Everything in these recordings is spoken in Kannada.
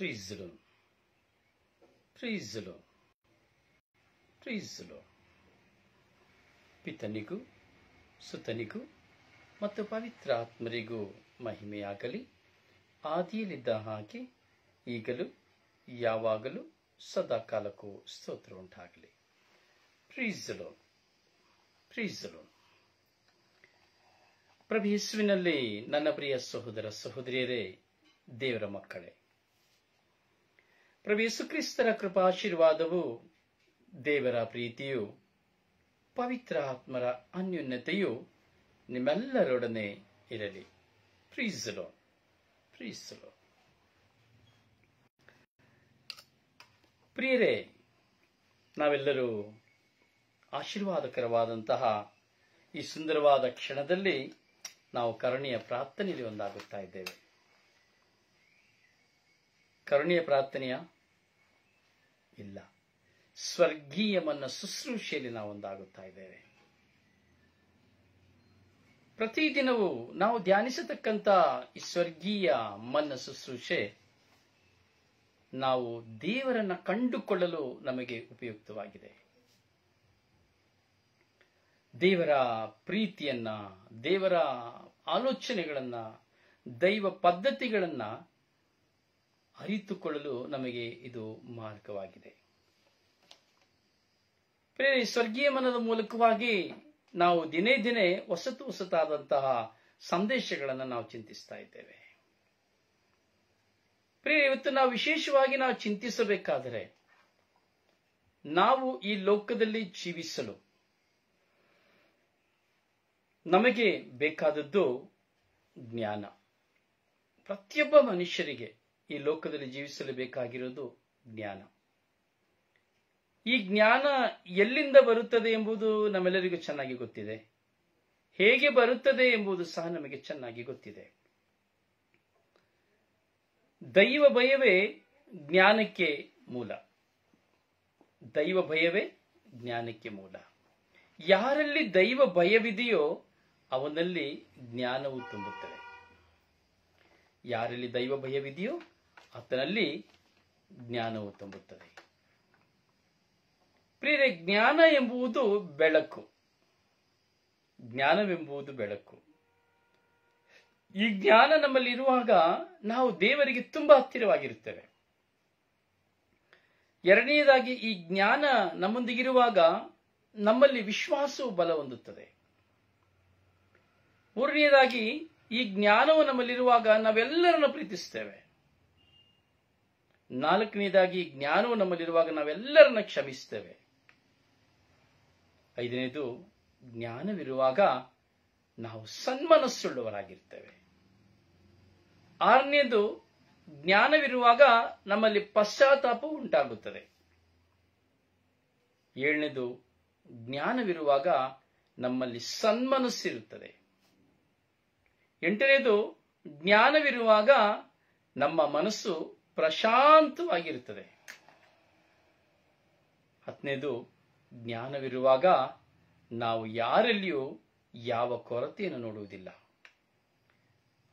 ప్రీజులు ప్రీజులు ప్రీజులు ಪಿತನಿಗೂ ಸುತನಿಗೂ ಮತ್ತು ಪವಿತ್ರಾತ್ಮರಿಗೂ ಮಹಿಮೆಯಾಗಲಿ ಆದಿಯಲ್ಲಿದ್ದ ಹಾಗೆ ಈಗಲೂ ಯಾವಾಗಲೂ ಸದಾಕಾಲಕ್ಕೂ ಕಾಲಕ್ಕೂ ಸ್ತೋತ್ರ ಉಂಟಾಗಲಿ ಪ್ರೀಸಲು ಪ್ರೀಸಲು ಪ್ರಭು ಯೇಸುವಿನಲ್ಲಿ ನನ್ನ ಪ್ರಿಯ ಸಹೋದರ ಸಹೋದರಿಯರೇ ದೇವರ ಮಕ್ಕಳೇ ಕೃಪಾ ಕೃಪಾಶೀರ್ವಾದವು ದೇವರ ಪ್ರೀತಿಯು ಪವಿತ್ರ ಆತ್ಮರ ಅನ್ಯುನ್ನತೆಯು ನಿಮ್ಮೆಲ್ಲರೊಡನೆ ಇರಲಿ ಪ್ರೀಸಲೋ ಪ್ರೀಸಲೋ ಪ್ರಿಯರೇ ನಾವೆಲ್ಲರೂ ಆಶೀರ್ವಾದಕರವಾದಂತಹ ಈ ಸುಂದರವಾದ ಕ್ಷಣದಲ್ಲಿ ನಾವು ಕರುಣೆಯ ಪ್ರಾರ್ಥನೆಯಲ್ಲಿ ಒಂದಾಗುತ್ತಾ ಇದ್ದೇವೆ ಕರುಣೆಯ ಪ್ರಾರ್ಥನೆಯ ಇಲ್ಲ ಸ್ವರ್ಗೀಯ ಮನ್ನ ಶುಶ್ರೂಷೆಯಲ್ಲಿ ನಾವು ಒಂದಾಗುತ್ತಾ ಇದ್ದೇವೆ ಪ್ರತಿದಿನವೂ ನಾವು ಧ್ಯಾನಿಸತಕ್ಕಂಥ ಈ ಸ್ವರ್ಗೀಯ ಮನ್ನ ಶುಶ್ರೂಷೆ ನಾವು ದೇವರನ್ನ ಕಂಡುಕೊಳ್ಳಲು ನಮಗೆ ಉಪಯುಕ್ತವಾಗಿದೆ ದೇವರ ಪ್ರೀತಿಯನ್ನ ದೇವರ ಆಲೋಚನೆಗಳನ್ನ ದೈವ ಪದ್ಧತಿಗಳನ್ನ ಅರಿತುಕೊಳ್ಳಲು ನಮಗೆ ಇದು ಮಾರ್ಗವಾಗಿದೆ ಸ್ವರ್ಗೀಯ ಮನದ ಮೂಲಕವಾಗಿ ನಾವು ದಿನೇ ದಿನೇ ಹೊಸತು ಹೊಸತಾದಂತಹ ಸಂದೇಶಗಳನ್ನು ನಾವು ಚಿಂತಿಸ್ತಾ ಇದ್ದೇವೆ ಪ್ರಿಯ ಇವತ್ತು ನಾವು ವಿಶೇಷವಾಗಿ ನಾವು ಚಿಂತಿಸಬೇಕಾದರೆ ನಾವು ಈ ಲೋಕದಲ್ಲಿ ಜೀವಿಸಲು ನಮಗೆ ಬೇಕಾದದ್ದು ಜ್ಞಾನ ಪ್ರತಿಯೊಬ್ಬ ಮನುಷ್ಯರಿಗೆ ಈ ಲೋಕದಲ್ಲಿ ಜೀವಿಸಲು ಬೇಕಾಗಿರೋದು ಜ್ಞಾನ ಈ ಜ್ಞಾನ ಎಲ್ಲಿಂದ ಬರುತ್ತದೆ ಎಂಬುದು ನಮ್ಮೆಲ್ಲರಿಗೂ ಚೆನ್ನಾಗಿ ಗೊತ್ತಿದೆ ಹೇಗೆ ಬರುತ್ತದೆ ಎಂಬುದು ಸಹ ನಮಗೆ ಚೆನ್ನಾಗಿ ಗೊತ್ತಿದೆ ದೈವ ಭಯವೇ ಜ್ಞಾನಕ್ಕೆ ಮೂಲ ದೈವ ಭಯವೇ ಜ್ಞಾನಕ್ಕೆ ಮೂಲ ಯಾರಲ್ಲಿ ದೈವ ಭಯವಿದೆಯೋ ಅವನಲ್ಲಿ ಜ್ಞಾನವು ತುಂಬುತ್ತದೆ ಯಾರಲ್ಲಿ ದೈವ ಭಯವಿದೆಯೋ ಆತನಲ್ಲಿ ಜ್ಞಾನವು ತುಂಬುತ್ತದೆ ಪ್ರಿಯರೆ ಜ್ಞಾನ ಎಂಬುವುದು ಬೆಳಕು ಜ್ಞಾನವೆಂಬುದು ಬೆಳಕು ಈ ಜ್ಞಾನ ನಮ್ಮಲ್ಲಿರುವಾಗ ನಾವು ದೇವರಿಗೆ ತುಂಬಾ ಹತ್ತಿರವಾಗಿರುತ್ತೇವೆ ಎರಡನೆಯದಾಗಿ ಈ ಜ್ಞಾನ ನಮ್ಮೊಂದಿಗಿರುವಾಗ ನಮ್ಮಲ್ಲಿ ವಿಶ್ವಾಸವು ಬಲ ಹೊಂದುತ್ತದೆ ಮೂರನೆಯದಾಗಿ ಈ ಜ್ಞಾನವು ನಮ್ಮಲ್ಲಿರುವಾಗ ನಾವೆಲ್ಲರನ್ನು ಪ್ರೀತಿಸುತ್ತೇವೆ ನಾಲ್ಕನೇದಾಗಿ ಜ್ಞಾನವು ನಮ್ಮಲ್ಲಿರುವಾಗ ನಾವೆಲ್ಲರನ್ನ ಕ್ಷಮಿಸ್ತೇವೆ ಐದನೇದು ಜ್ಞಾನವಿರುವಾಗ ನಾವು ಸನ್ಮನಸ್ಸುಳ್ಳವರಾಗಿರ್ತೇವೆ ಆರನೇದು ಜ್ಞಾನವಿರುವಾಗ ನಮ್ಮಲ್ಲಿ ಪಶ್ಚಾತ್ತಾಪ ಉಂಟಾಗುತ್ತದೆ ಏಳನೇದು ಜ್ಞಾನವಿರುವಾಗ ನಮ್ಮಲ್ಲಿ ಸನ್ಮನಸ್ಸಿರುತ್ತದೆ ಎಂಟನೇದು ಜ್ಞಾನವಿರುವಾಗ ನಮ್ಮ ಮನಸ್ಸು ಪ್ರಶಾಂತವಾಗಿರುತ್ತದೆ ಹತ್ತನೇದು ಜ್ಞಾನವಿರುವಾಗ ನಾವು ಯಾರಲ್ಲಿಯೂ ಯಾವ ಕೊರತೆಯನ್ನು ನೋಡುವುದಿಲ್ಲ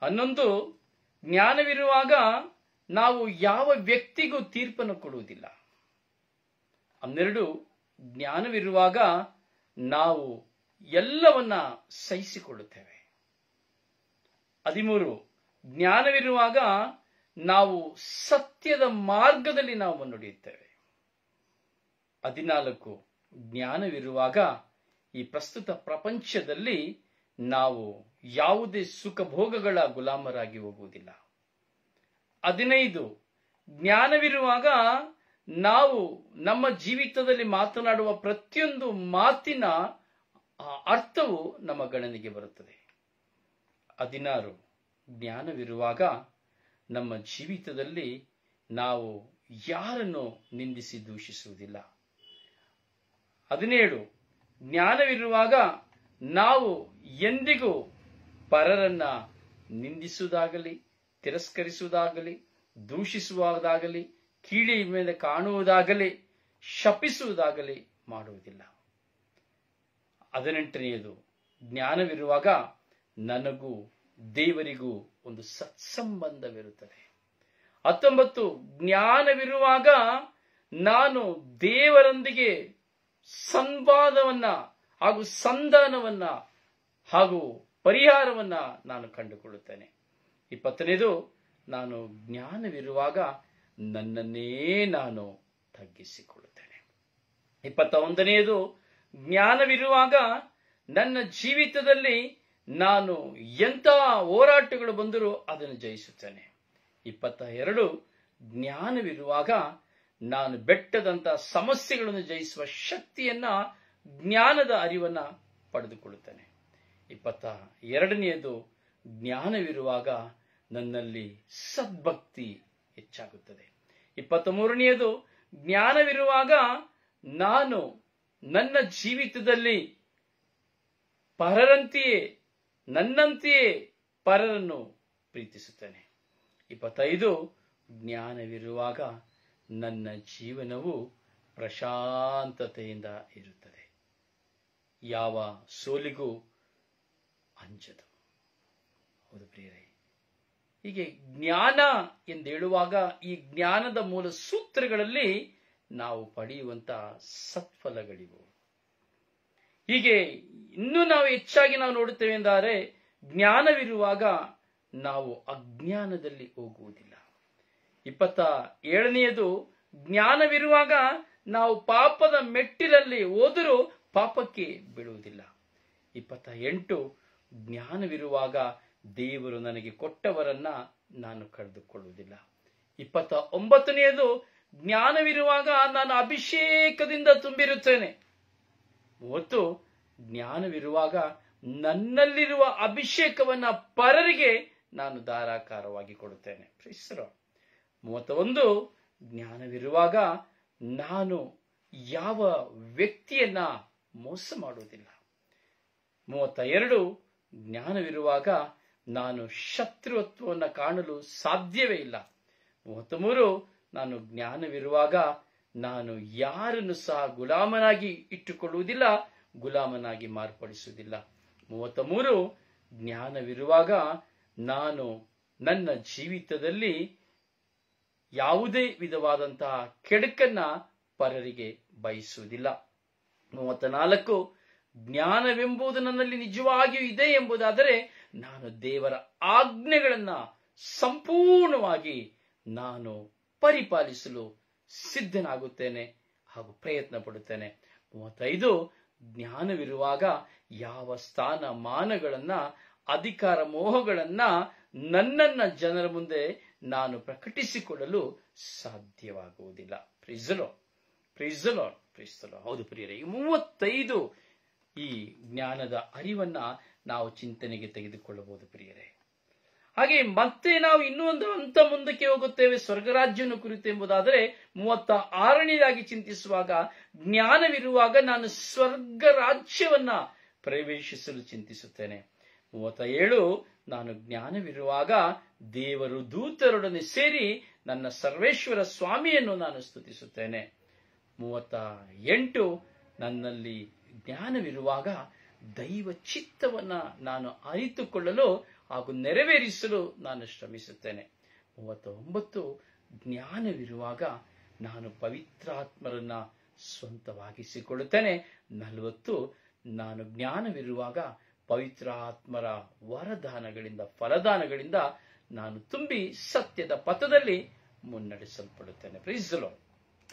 ಹನ್ನೊಂದು ಜ್ಞಾನವಿರುವಾಗ ನಾವು ಯಾವ ವ್ಯಕ್ತಿಗೂ ತೀರ್ಪನ್ನು ಕೊಡುವುದಿಲ್ಲ ಹನ್ನೆರಡು ಜ್ಞಾನವಿರುವಾಗ ನಾವು ಎಲ್ಲವನ್ನ ಸಹಿಸಿಕೊಳ್ಳುತ್ತೇವೆ ಹದಿಮೂರು ಜ್ಞಾನವಿರುವಾಗ ನಾವು ಸತ್ಯದ ಮಾರ್ಗದಲ್ಲಿ ನಾವು ನುಡಿಯುತ್ತೇವೆ ಹದಿನಾಲ್ಕು ಜ್ಞಾನವಿರುವಾಗ ಈ ಪ್ರಸ್ತುತ ಪ್ರಪಂಚದಲ್ಲಿ ನಾವು ಯಾವುದೇ ಸುಖಭೋಗಗಳ ಗುಲಾಮರಾಗಿ ಹೋಗುವುದಿಲ್ಲ ಹದಿನೈದು ಜ್ಞಾನವಿರುವಾಗ ನಾವು ನಮ್ಮ ಜೀವಿತದಲ್ಲಿ ಮಾತನಾಡುವ ಪ್ರತಿಯೊಂದು ಮಾತಿನ ಅರ್ಥವು ನಮ್ಮ ಗಣನೆಗೆ ಬರುತ್ತದೆ ಹದಿನಾರು ಜ್ಞಾನವಿರುವಾಗ ನಮ್ಮ ಜೀವಿತದಲ್ಲಿ ನಾವು ಯಾರನ್ನು ನಿಂದಿಸಿ ದೂಷಿಸುವುದಿಲ್ಲ ಹದಿನೇಳು ಜ್ಞಾನವಿರುವಾಗ ನಾವು ಎಂದಿಗೂ ಪರರನ್ನ ನಿಂದಿಸುವುದಾಗಲಿ ತಿರಸ್ಕರಿಸುವುದಾಗಲಿ ದೂಷಿಸುವುದಾಗಲಿ ಕೀಳಿ ಮೇಲೆ ಕಾಣುವುದಾಗಲಿ ಶಪಿಸುವುದಾಗಲಿ ಮಾಡುವುದಿಲ್ಲ ಹದಿನೆಂಟನೆಯದು ಜ್ಞಾನವಿರುವಾಗ ನನಗೂ ದೇವರಿಗೂ ಒಂದು ಸತ್ಸಂಬಂಧವಿರುತ್ತದೆ ಹತ್ತೊಂಬತ್ತು ಜ್ಞಾನವಿರುವಾಗ ನಾನು ದೇವರೊಂದಿಗೆ ಸಂವಾದವನ್ನ ಹಾಗೂ ಸಂಧಾನವನ್ನ ಹಾಗೂ ಪರಿಹಾರವನ್ನ ನಾನು ಕಂಡುಕೊಳ್ಳುತ್ತೇನೆ ಇಪ್ಪತ್ತನೇದು ನಾನು ಜ್ಞಾನವಿರುವಾಗ ನನ್ನನ್ನೇ ನಾನು ತಗ್ಗಿಸಿಕೊಳ್ಳುತ್ತೇನೆ ಇಪ್ಪತ್ತ ಒಂದನೆಯದು ಜ್ಞಾನವಿರುವಾಗ ನನ್ನ ಜೀವಿತದಲ್ಲಿ ನಾನು ಎಂಥ ಹೋರಾಟಗಳು ಬಂದರೂ ಅದನ್ನು ಜಯಿಸುತ್ತೇನೆ ಇಪ್ಪತ್ತ ಎರಡು ಜ್ಞಾನವಿರುವಾಗ ನಾನು ಬೆಟ್ಟದಂತ ಸಮಸ್ಯೆಗಳನ್ನು ಜಯಿಸುವ ಶಕ್ತಿಯನ್ನ ಜ್ಞಾನದ ಅರಿವನ್ನ ಪಡೆದುಕೊಳ್ಳುತ್ತೇನೆ ಇಪ್ಪತ್ತ ಎರಡನೆಯದು ಜ್ಞಾನವಿರುವಾಗ ನನ್ನಲ್ಲಿ ಸದ್ಭಕ್ತಿ ಹೆಚ್ಚಾಗುತ್ತದೆ ಇಪ್ಪತ್ತ ಮೂರನೆಯದು ಜ್ಞಾನವಿರುವಾಗ ನಾನು ನನ್ನ ಜೀವಿತದಲ್ಲಿ ಪರರಂತೆಯೇ ನನ್ನಂತೆಯೇ ಪರರನ್ನು ಪ್ರೀತಿಸುತ್ತೇನೆ ಇಪ್ಪತ್ತೈದು ಜ್ಞಾನವಿರುವಾಗ ನನ್ನ ಜೀವನವು ಪ್ರಶಾಂತತೆಯಿಂದ ಇರುತ್ತದೆ ಯಾವ ಸೋಲಿಗೂ ಅಂಜದು ಹೌದು ಪ್ರಿಯರೇ ಹೀಗೆ ಜ್ಞಾನ ಎಂದು ಹೇಳುವಾಗ ಈ ಜ್ಞಾನದ ಮೂಲ ಸೂತ್ರಗಳಲ್ಲಿ ನಾವು ಪಡೆಯುವಂತಹ ಸತ್ಫಲಗಳಿವು ಹೀಗೆ ಇನ್ನು ನಾವು ಹೆಚ್ಚಾಗಿ ನಾವು ನೋಡುತ್ತೇವೆ ಎಂದರೆ ಜ್ಞಾನವಿರುವಾಗ ನಾವು ಅಜ್ಞಾನದಲ್ಲಿ ಹೋಗುವುದಿಲ್ಲ ಇಪ್ಪತ್ತ ಏಳನೆಯದು ಜ್ಞಾನವಿರುವಾಗ ನಾವು ಪಾಪದ ಮೆಟ್ಟಿಲಲ್ಲಿ ಹೋದರೂ ಪಾಪಕ್ಕೆ ಬಿಡುವುದಿಲ್ಲ ಇಪ್ಪತ್ತ ಎಂಟು ಜ್ಞಾನವಿರುವಾಗ ದೇವರು ನನಗೆ ಕೊಟ್ಟವರನ್ನ ನಾನು ಕಳೆದುಕೊಳ್ಳುವುದಿಲ್ಲ ಇಪ್ಪತ್ತ ಒಂಬತ್ತನೆಯದು ಜ್ಞಾನವಿರುವಾಗ ನಾನು ಅಭಿಷೇಕದಿಂದ ತುಂಬಿರುತ್ತೇನೆ ಮತ್ತು ಜ್ಞಾನವಿರುವಾಗ ನನ್ನಲ್ಲಿರುವ ಅಭಿಷೇಕವನ್ನ ಪರರಿಗೆ ನಾನು ಧಾರಾಕಾರವಾಗಿ ಕೊಡುತ್ತೇನೆ ಮೂವತ್ತ ಒಂದು ಜ್ಞಾನವಿರುವಾಗ ನಾನು ಯಾವ ವ್ಯಕ್ತಿಯನ್ನ ಮೋಸ ಮಾಡುವುದಿಲ್ಲ ಮೂವತ್ತ ಎರಡು ಜ್ಞಾನವಿರುವಾಗ ನಾನು ಶತ್ರುತ್ವವನ್ನು ಕಾಣಲು ಸಾಧ್ಯವೇ ಇಲ್ಲ ಮೂವತ್ತ್ ಮೂರು ನಾನು ಜ್ಞಾನವಿರುವಾಗ ನಾನು ಯಾರನ್ನು ಸಹ ಗುಲಾಮನಾಗಿ ಇಟ್ಟುಕೊಳ್ಳುವುದಿಲ್ಲ ಗುಲಾಮನಾಗಿ ಮಾರ್ಪಡಿಸುವುದಿಲ್ಲ ಮೂವತ್ತ ಮೂರು ಜ್ಞಾನವಿರುವಾಗ ನಾನು ನನ್ನ ಜೀವಿತದಲ್ಲಿ ಯಾವುದೇ ವಿಧವಾದಂತಹ ಕೆಡಕನ್ನ ಪರರಿಗೆ ಬಯಸುವುದಿಲ್ಲ ಮೂವತ್ತ ನಾಲ್ಕು ಜ್ಞಾನವೆಂಬುದು ನನ್ನಲ್ಲಿ ನಿಜವಾಗಿಯೂ ಇದೆ ಎಂಬುದಾದರೆ ನಾನು ದೇವರ ಆಜ್ಞೆಗಳನ್ನ ಸಂಪೂರ್ಣವಾಗಿ ನಾನು ಪರಿಪಾಲಿಸಲು ಸಿದ್ಧನಾಗುತ್ತೇನೆ ಹಾಗೂ ಪ್ರಯತ್ನ ಪಡುತ್ತೇನೆ ಮೂವತ್ತೈದು ಜ್ಞಾನವಿರುವಾಗ ಯಾವ ಸ್ಥಾನ ಮಾನಗಳನ್ನ ಅಧಿಕಾರ ಮೋಹಗಳನ್ನ ನನ್ನನ್ನ ಜನರ ಮುಂದೆ ನಾನು ಪ್ರಕಟಿಸಿಕೊಳ್ಳಲು ಸಾಧ್ಯವಾಗುವುದಿಲ್ಲ ಪ್ರಿಸಲೋ ಪ್ರಿಸಲೋ ಪ್ರಿಸಲೋ ಹೌದು ಪ್ರಿಯರೇ ಈ ಮೂವತ್ತೈದು ಈ ಜ್ಞಾನದ ಅರಿವನ್ನ ನಾವು ಚಿಂತನೆಗೆ ತೆಗೆದುಕೊಳ್ಳಬಹುದು ಪ್ರಿಯರೇ ಹಾಗೆ ಮತ್ತೆ ನಾವು ಇನ್ನೂ ಒಂದು ಹಂತ ಮುಂದಕ್ಕೆ ಹೋಗುತ್ತೇವೆ ಸ್ವರ್ಗರಾಜ್ಯನ ಕುರಿತು ಎಂಬುದಾದರೆ ಮೂವತ್ತ ಆರನೇದಾಗಿ ಚಿಂತಿಸುವಾಗ ಜ್ಞಾನವಿರುವಾಗ ನಾನು ಸ್ವರ್ಗ ರಾಜ್ಯವನ್ನ ಪ್ರವೇಶಿಸಲು ಚಿಂತಿಸುತ್ತೇನೆ ಮೂವತ್ತ ಏಳು ನಾನು ಜ್ಞಾನವಿರುವಾಗ ದೇವರು ದೂತರೊಡನೆ ಸೇರಿ ನನ್ನ ಸರ್ವೇಶ್ವರ ಸ್ವಾಮಿಯನ್ನು ನಾನು ಸ್ತುತಿಸುತ್ತೇನೆ ಮೂವತ್ತ ಎಂಟು ನನ್ನಲ್ಲಿ ಜ್ಞಾನವಿರುವಾಗ ದೈವ ಚಿತ್ತವನ್ನ ನಾನು ಅರಿತುಕೊಳ್ಳಲು ಹಾಗೂ ನೆರವೇರಿಸಲು ನಾನು ಶ್ರಮಿಸುತ್ತೇನೆ ಮೂವತ್ತೊಂಬತ್ತು ಜ್ಞಾನವಿರುವಾಗ ನಾನು ಪವಿತ್ರಾತ್ಮರನ್ನ ಸ್ವಂತವಾಗಿಸಿಕೊಳ್ಳುತ್ತೇನೆ ನಲವತ್ತು ನಾನು ಜ್ಞಾನವಿರುವಾಗ ಪವಿತ್ರಾತ್ಮರ ವರದಾನಗಳಿಂದ ಫಲದಾನಗಳಿಂದ ನಾನು ತುಂಬಿ ಸತ್ಯದ ಪಥದಲ್ಲಿ ಮುನ್ನಡೆಸಲ್ಪಡುತ್ತೇನೆ ಪ್ರೀಸಲೋ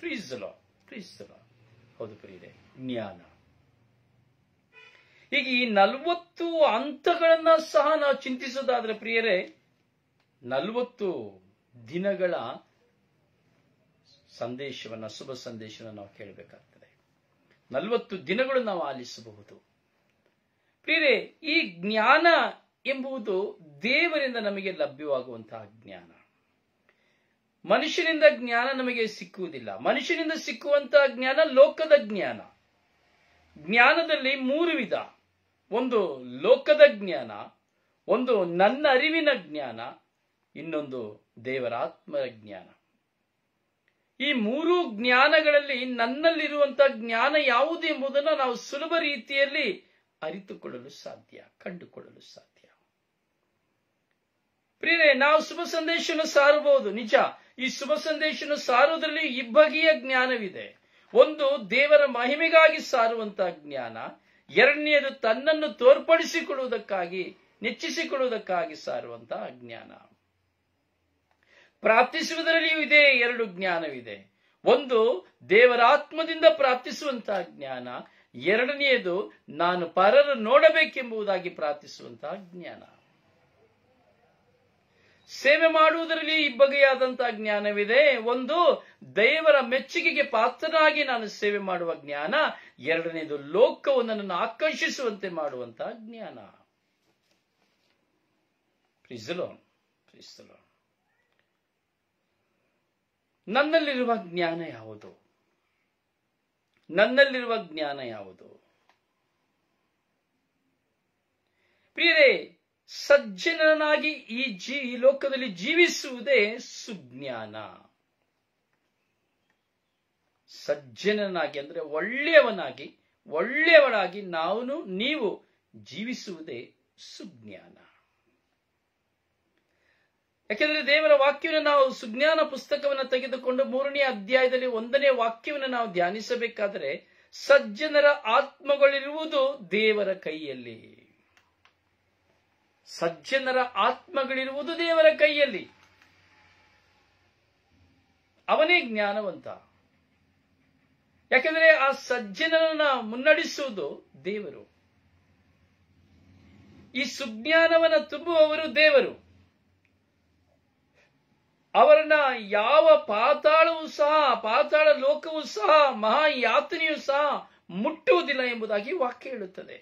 ಪ್ರೀಸಲೋ ಪ್ರೀಸಲೋ ಹೌದು ಪ್ರಿಯರೇ ಜ್ಞಾನ ಹೀಗೆ ಈ ನಲವತ್ತು ಹಂತಗಳನ್ನ ಸಹ ನಾವು ಚಿಂತಿಸೋದಾದ್ರೆ ಪ್ರಿಯರೇ ನಲವತ್ತು ದಿನಗಳ ಸಂದೇಶವನ್ನ ಶುಭ ಸಂದೇಶವನ್ನು ನಾವು ಕೇಳಬೇಕಾಗ್ತದೆ ನಲವತ್ತು ದಿನಗಳು ನಾವು ಆಲಿಸಬಹುದು ಪ್ರಿಯರೇ ಈ ಜ್ಞಾನ ಎಂಬುದು ದೇವರಿಂದ ನಮಗೆ ಲಭ್ಯವಾಗುವಂತಹ ಜ್ಞಾನ ಮನುಷ್ಯನಿಂದ ಜ್ಞಾನ ನಮಗೆ ಸಿಕ್ಕುವುದಿಲ್ಲ ಮನುಷ್ಯನಿಂದ ಸಿಕ್ಕುವಂತಹ ಜ್ಞಾನ ಲೋಕದ ಜ್ಞಾನ ಜ್ಞಾನದಲ್ಲಿ ಮೂರು ವಿಧ ಒಂದು ಲೋಕದ ಜ್ಞಾನ ಒಂದು ನನ್ನ ಅರಿವಿನ ಜ್ಞಾನ ಇನ್ನೊಂದು ದೇವರಾತ್ಮರ ಜ್ಞಾನ ಈ ಮೂರು ಜ್ಞಾನಗಳಲ್ಲಿ ನನ್ನಲ್ಲಿರುವಂತಹ ಜ್ಞಾನ ಯಾವುದು ಎಂಬುದನ್ನು ನಾವು ಸುಲಭ ರೀತಿಯಲ್ಲಿ ಅರಿತುಕೊಳ್ಳಲು ಸಾಧ್ಯ ಕಂಡುಕೊಳ್ಳಲು ಸಾಧ್ಯ ಪ್ರಿಯರೇ ನಾವು ಶುಭ ಸಂದೇಶನ ಸಾರಬಹುದು ನಿಜ ಈ ಶುಭ ಸಂದೇಶನ ಸಾರುವುದರಲ್ಲಿ ಇಬ್ಬಗೆಯ ಜ್ಞಾನವಿದೆ ಒಂದು ದೇವರ ಮಹಿಮೆಗಾಗಿ ಸಾರುವಂತಹ ಜ್ಞಾನ ಎರಡನೆಯದು ತನ್ನನ್ನು ತೋರ್ಪಡಿಸಿಕೊಳ್ಳುವುದಕ್ಕಾಗಿ ನೆಚ್ಚಿಸಿಕೊಳ್ಳುವುದಕ್ಕಾಗಿ ಸಾರುವಂತಹ ಜ್ಞಾನ ಪ್ರಾರ್ಥಿಸುವುದರಲ್ಲಿಯೂ ಇದೆ ಎರಡು ಜ್ಞಾನವಿದೆ ಒಂದು ದೇವರಾತ್ಮದಿಂದ ಪ್ರಾರ್ಥಿಸುವಂತಹ ಜ್ಞಾನ ಎರಡನೆಯದು ನಾನು ಪರರು ನೋಡಬೇಕೆಂಬುದಾಗಿ ಪ್ರಾರ್ಥಿಸುವಂತಹ ಜ್ಞಾನ ಸೇವೆ ಮಾಡುವುದರಲ್ಲಿ ಇಬ್ಬಗೆಯಾದಂತಹ ಜ್ಞಾನವಿದೆ ಒಂದು ದೇವರ ಮೆಚ್ಚುಗೆಗೆ ಪಾತ್ರನಾಗಿ ನಾನು ಸೇವೆ ಮಾಡುವ ಜ್ಞಾನ ಎರಡನೇದು ಲೋಕವನ್ನು ನನ್ನನ್ನು ಆಕರ್ಷಿಸುವಂತೆ ಮಾಡುವಂತಹ ಜ್ಞಾನ ನನ್ನಲ್ಲಿರುವ ಜ್ಞಾನ ಯಾವುದು ನನ್ನಲ್ಲಿರುವ ಜ್ಞಾನ ಯಾವುದು ಪ್ರಿಯರೇ ಸಜ್ಜನನಾಗಿ ಈ ಜೀ ಲೋಕದಲ್ಲಿ ಜೀವಿಸುವುದೇ ಸುಜ್ಞಾನ ಸಜ್ಜನನಾಗಿ ಅಂದ್ರೆ ಒಳ್ಳೆಯವನಾಗಿ ಒಳ್ಳೆಯವರಾಗಿ ನಾವು ನೀವು ಜೀವಿಸುವುದೇ ಸುಜ್ಞಾನ ಯಾಕೆಂದ್ರೆ ದೇವರ ವಾಕ್ಯವನ್ನು ನಾವು ಸುಜ್ಞಾನ ಪುಸ್ತಕವನ್ನು ತೆಗೆದುಕೊಂಡು ಮೂರನೇ ಅಧ್ಯಾಯದಲ್ಲಿ ಒಂದನೇ ವಾಕ್ಯವನ್ನು ನಾವು ಧ್ಯಾನಿಸಬೇಕಾದರೆ ಸಜ್ಜನರ ಆತ್ಮಗಳಿರುವುದು ದೇವರ ಕೈಯಲ್ಲಿ ಸಜ್ಜನರ ಆತ್ಮಗಳಿರುವುದು ದೇವರ ಕೈಯಲ್ಲಿ ಅವನೇ ಜ್ಞಾನವಂತ ಯಾಕೆಂದರೆ ಆ ಸಜ್ಜನರನ್ನ ಮುನ್ನಡೆಸುವುದು ದೇವರು ಈ ಸುಜ್ಞಾನವನ್ನು ತುಂಬುವವರು ದೇವರು ಅವರನ್ನ ಯಾವ ಪಾತಾಳವೂ ಸಹ ಪಾತಾಳ ಲೋಕವೂ ಸಹ ಮಹಾಯಾತನೆಯೂ ಸಹ ಮುಟ್ಟುವುದಿಲ್ಲ ಎಂಬುದಾಗಿ ವಾಕ್ಯ ಹೇಳುತ್ತದೆ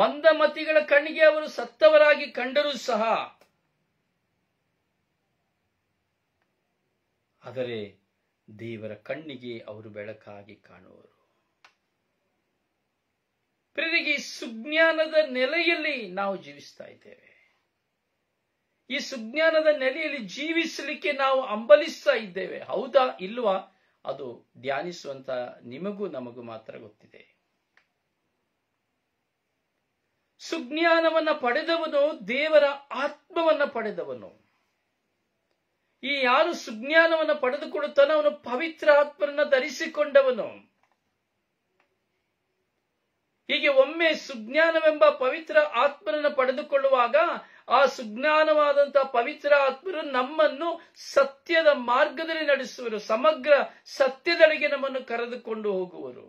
ಮಂದಮತಿಗಳ ಕಣ್ಣಿಗೆ ಅವರು ಸತ್ತವರಾಗಿ ಕಂಡರೂ ಸಹ ಆದರೆ ದೇವರ ಕಣ್ಣಿಗೆ ಅವರು ಬೆಳಕಾಗಿ ಕಾಣುವರು ಪ್ರಿಯರಿಗೆ ಸುಜ್ಞಾನದ ನೆಲೆಯಲ್ಲಿ ನಾವು ಜೀವಿಸ್ತಾ ಇದ್ದೇವೆ ಈ ಸುಜ್ಞಾನದ ನೆಲೆಯಲ್ಲಿ ಜೀವಿಸಲಿಕ್ಕೆ ನಾವು ಅಂಬಲಿಸ್ತಾ ಇದ್ದೇವೆ ಹೌದಾ ಇಲ್ವಾ ಅದು ಧ್ಯಾನಿಸುವಂತ ನಿಮಗೂ ನಮಗೂ ಮಾತ್ರ ಗೊತ್ತಿದೆ ಸುಜ್ಞಾನವನ್ನ ಪಡೆದವನು ದೇವರ ಆತ್ಮವನ್ನ ಪಡೆದವನು ಈ ಯಾರು ಸುಜ್ಞಾನವನ್ನು ಪಡೆದುಕೊಳ್ಳುತ್ತಾನ ಅವನು ಪವಿತ್ರ ಆತ್ಮರನ್ನ ಧರಿಸಿಕೊಂಡವನು ಹೀಗೆ ಒಮ್ಮೆ ಸುಜ್ಞಾನವೆಂಬ ಪವಿತ್ರ ಆತ್ಮನನ್ನು ಪಡೆದುಕೊಳ್ಳುವಾಗ ಆ ಸುಜ್ಞಾನವಾದಂತಹ ಪವಿತ್ರ ಆತ್ಮರು ನಮ್ಮನ್ನು ಸತ್ಯದ ಮಾರ್ಗದಲ್ಲಿ ನಡೆಸುವರು ಸಮಗ್ರ ಸತ್ಯದಡೆಗೆ ನಮ್ಮನ್ನು ಕರೆದುಕೊಂಡು ಹೋಗುವರು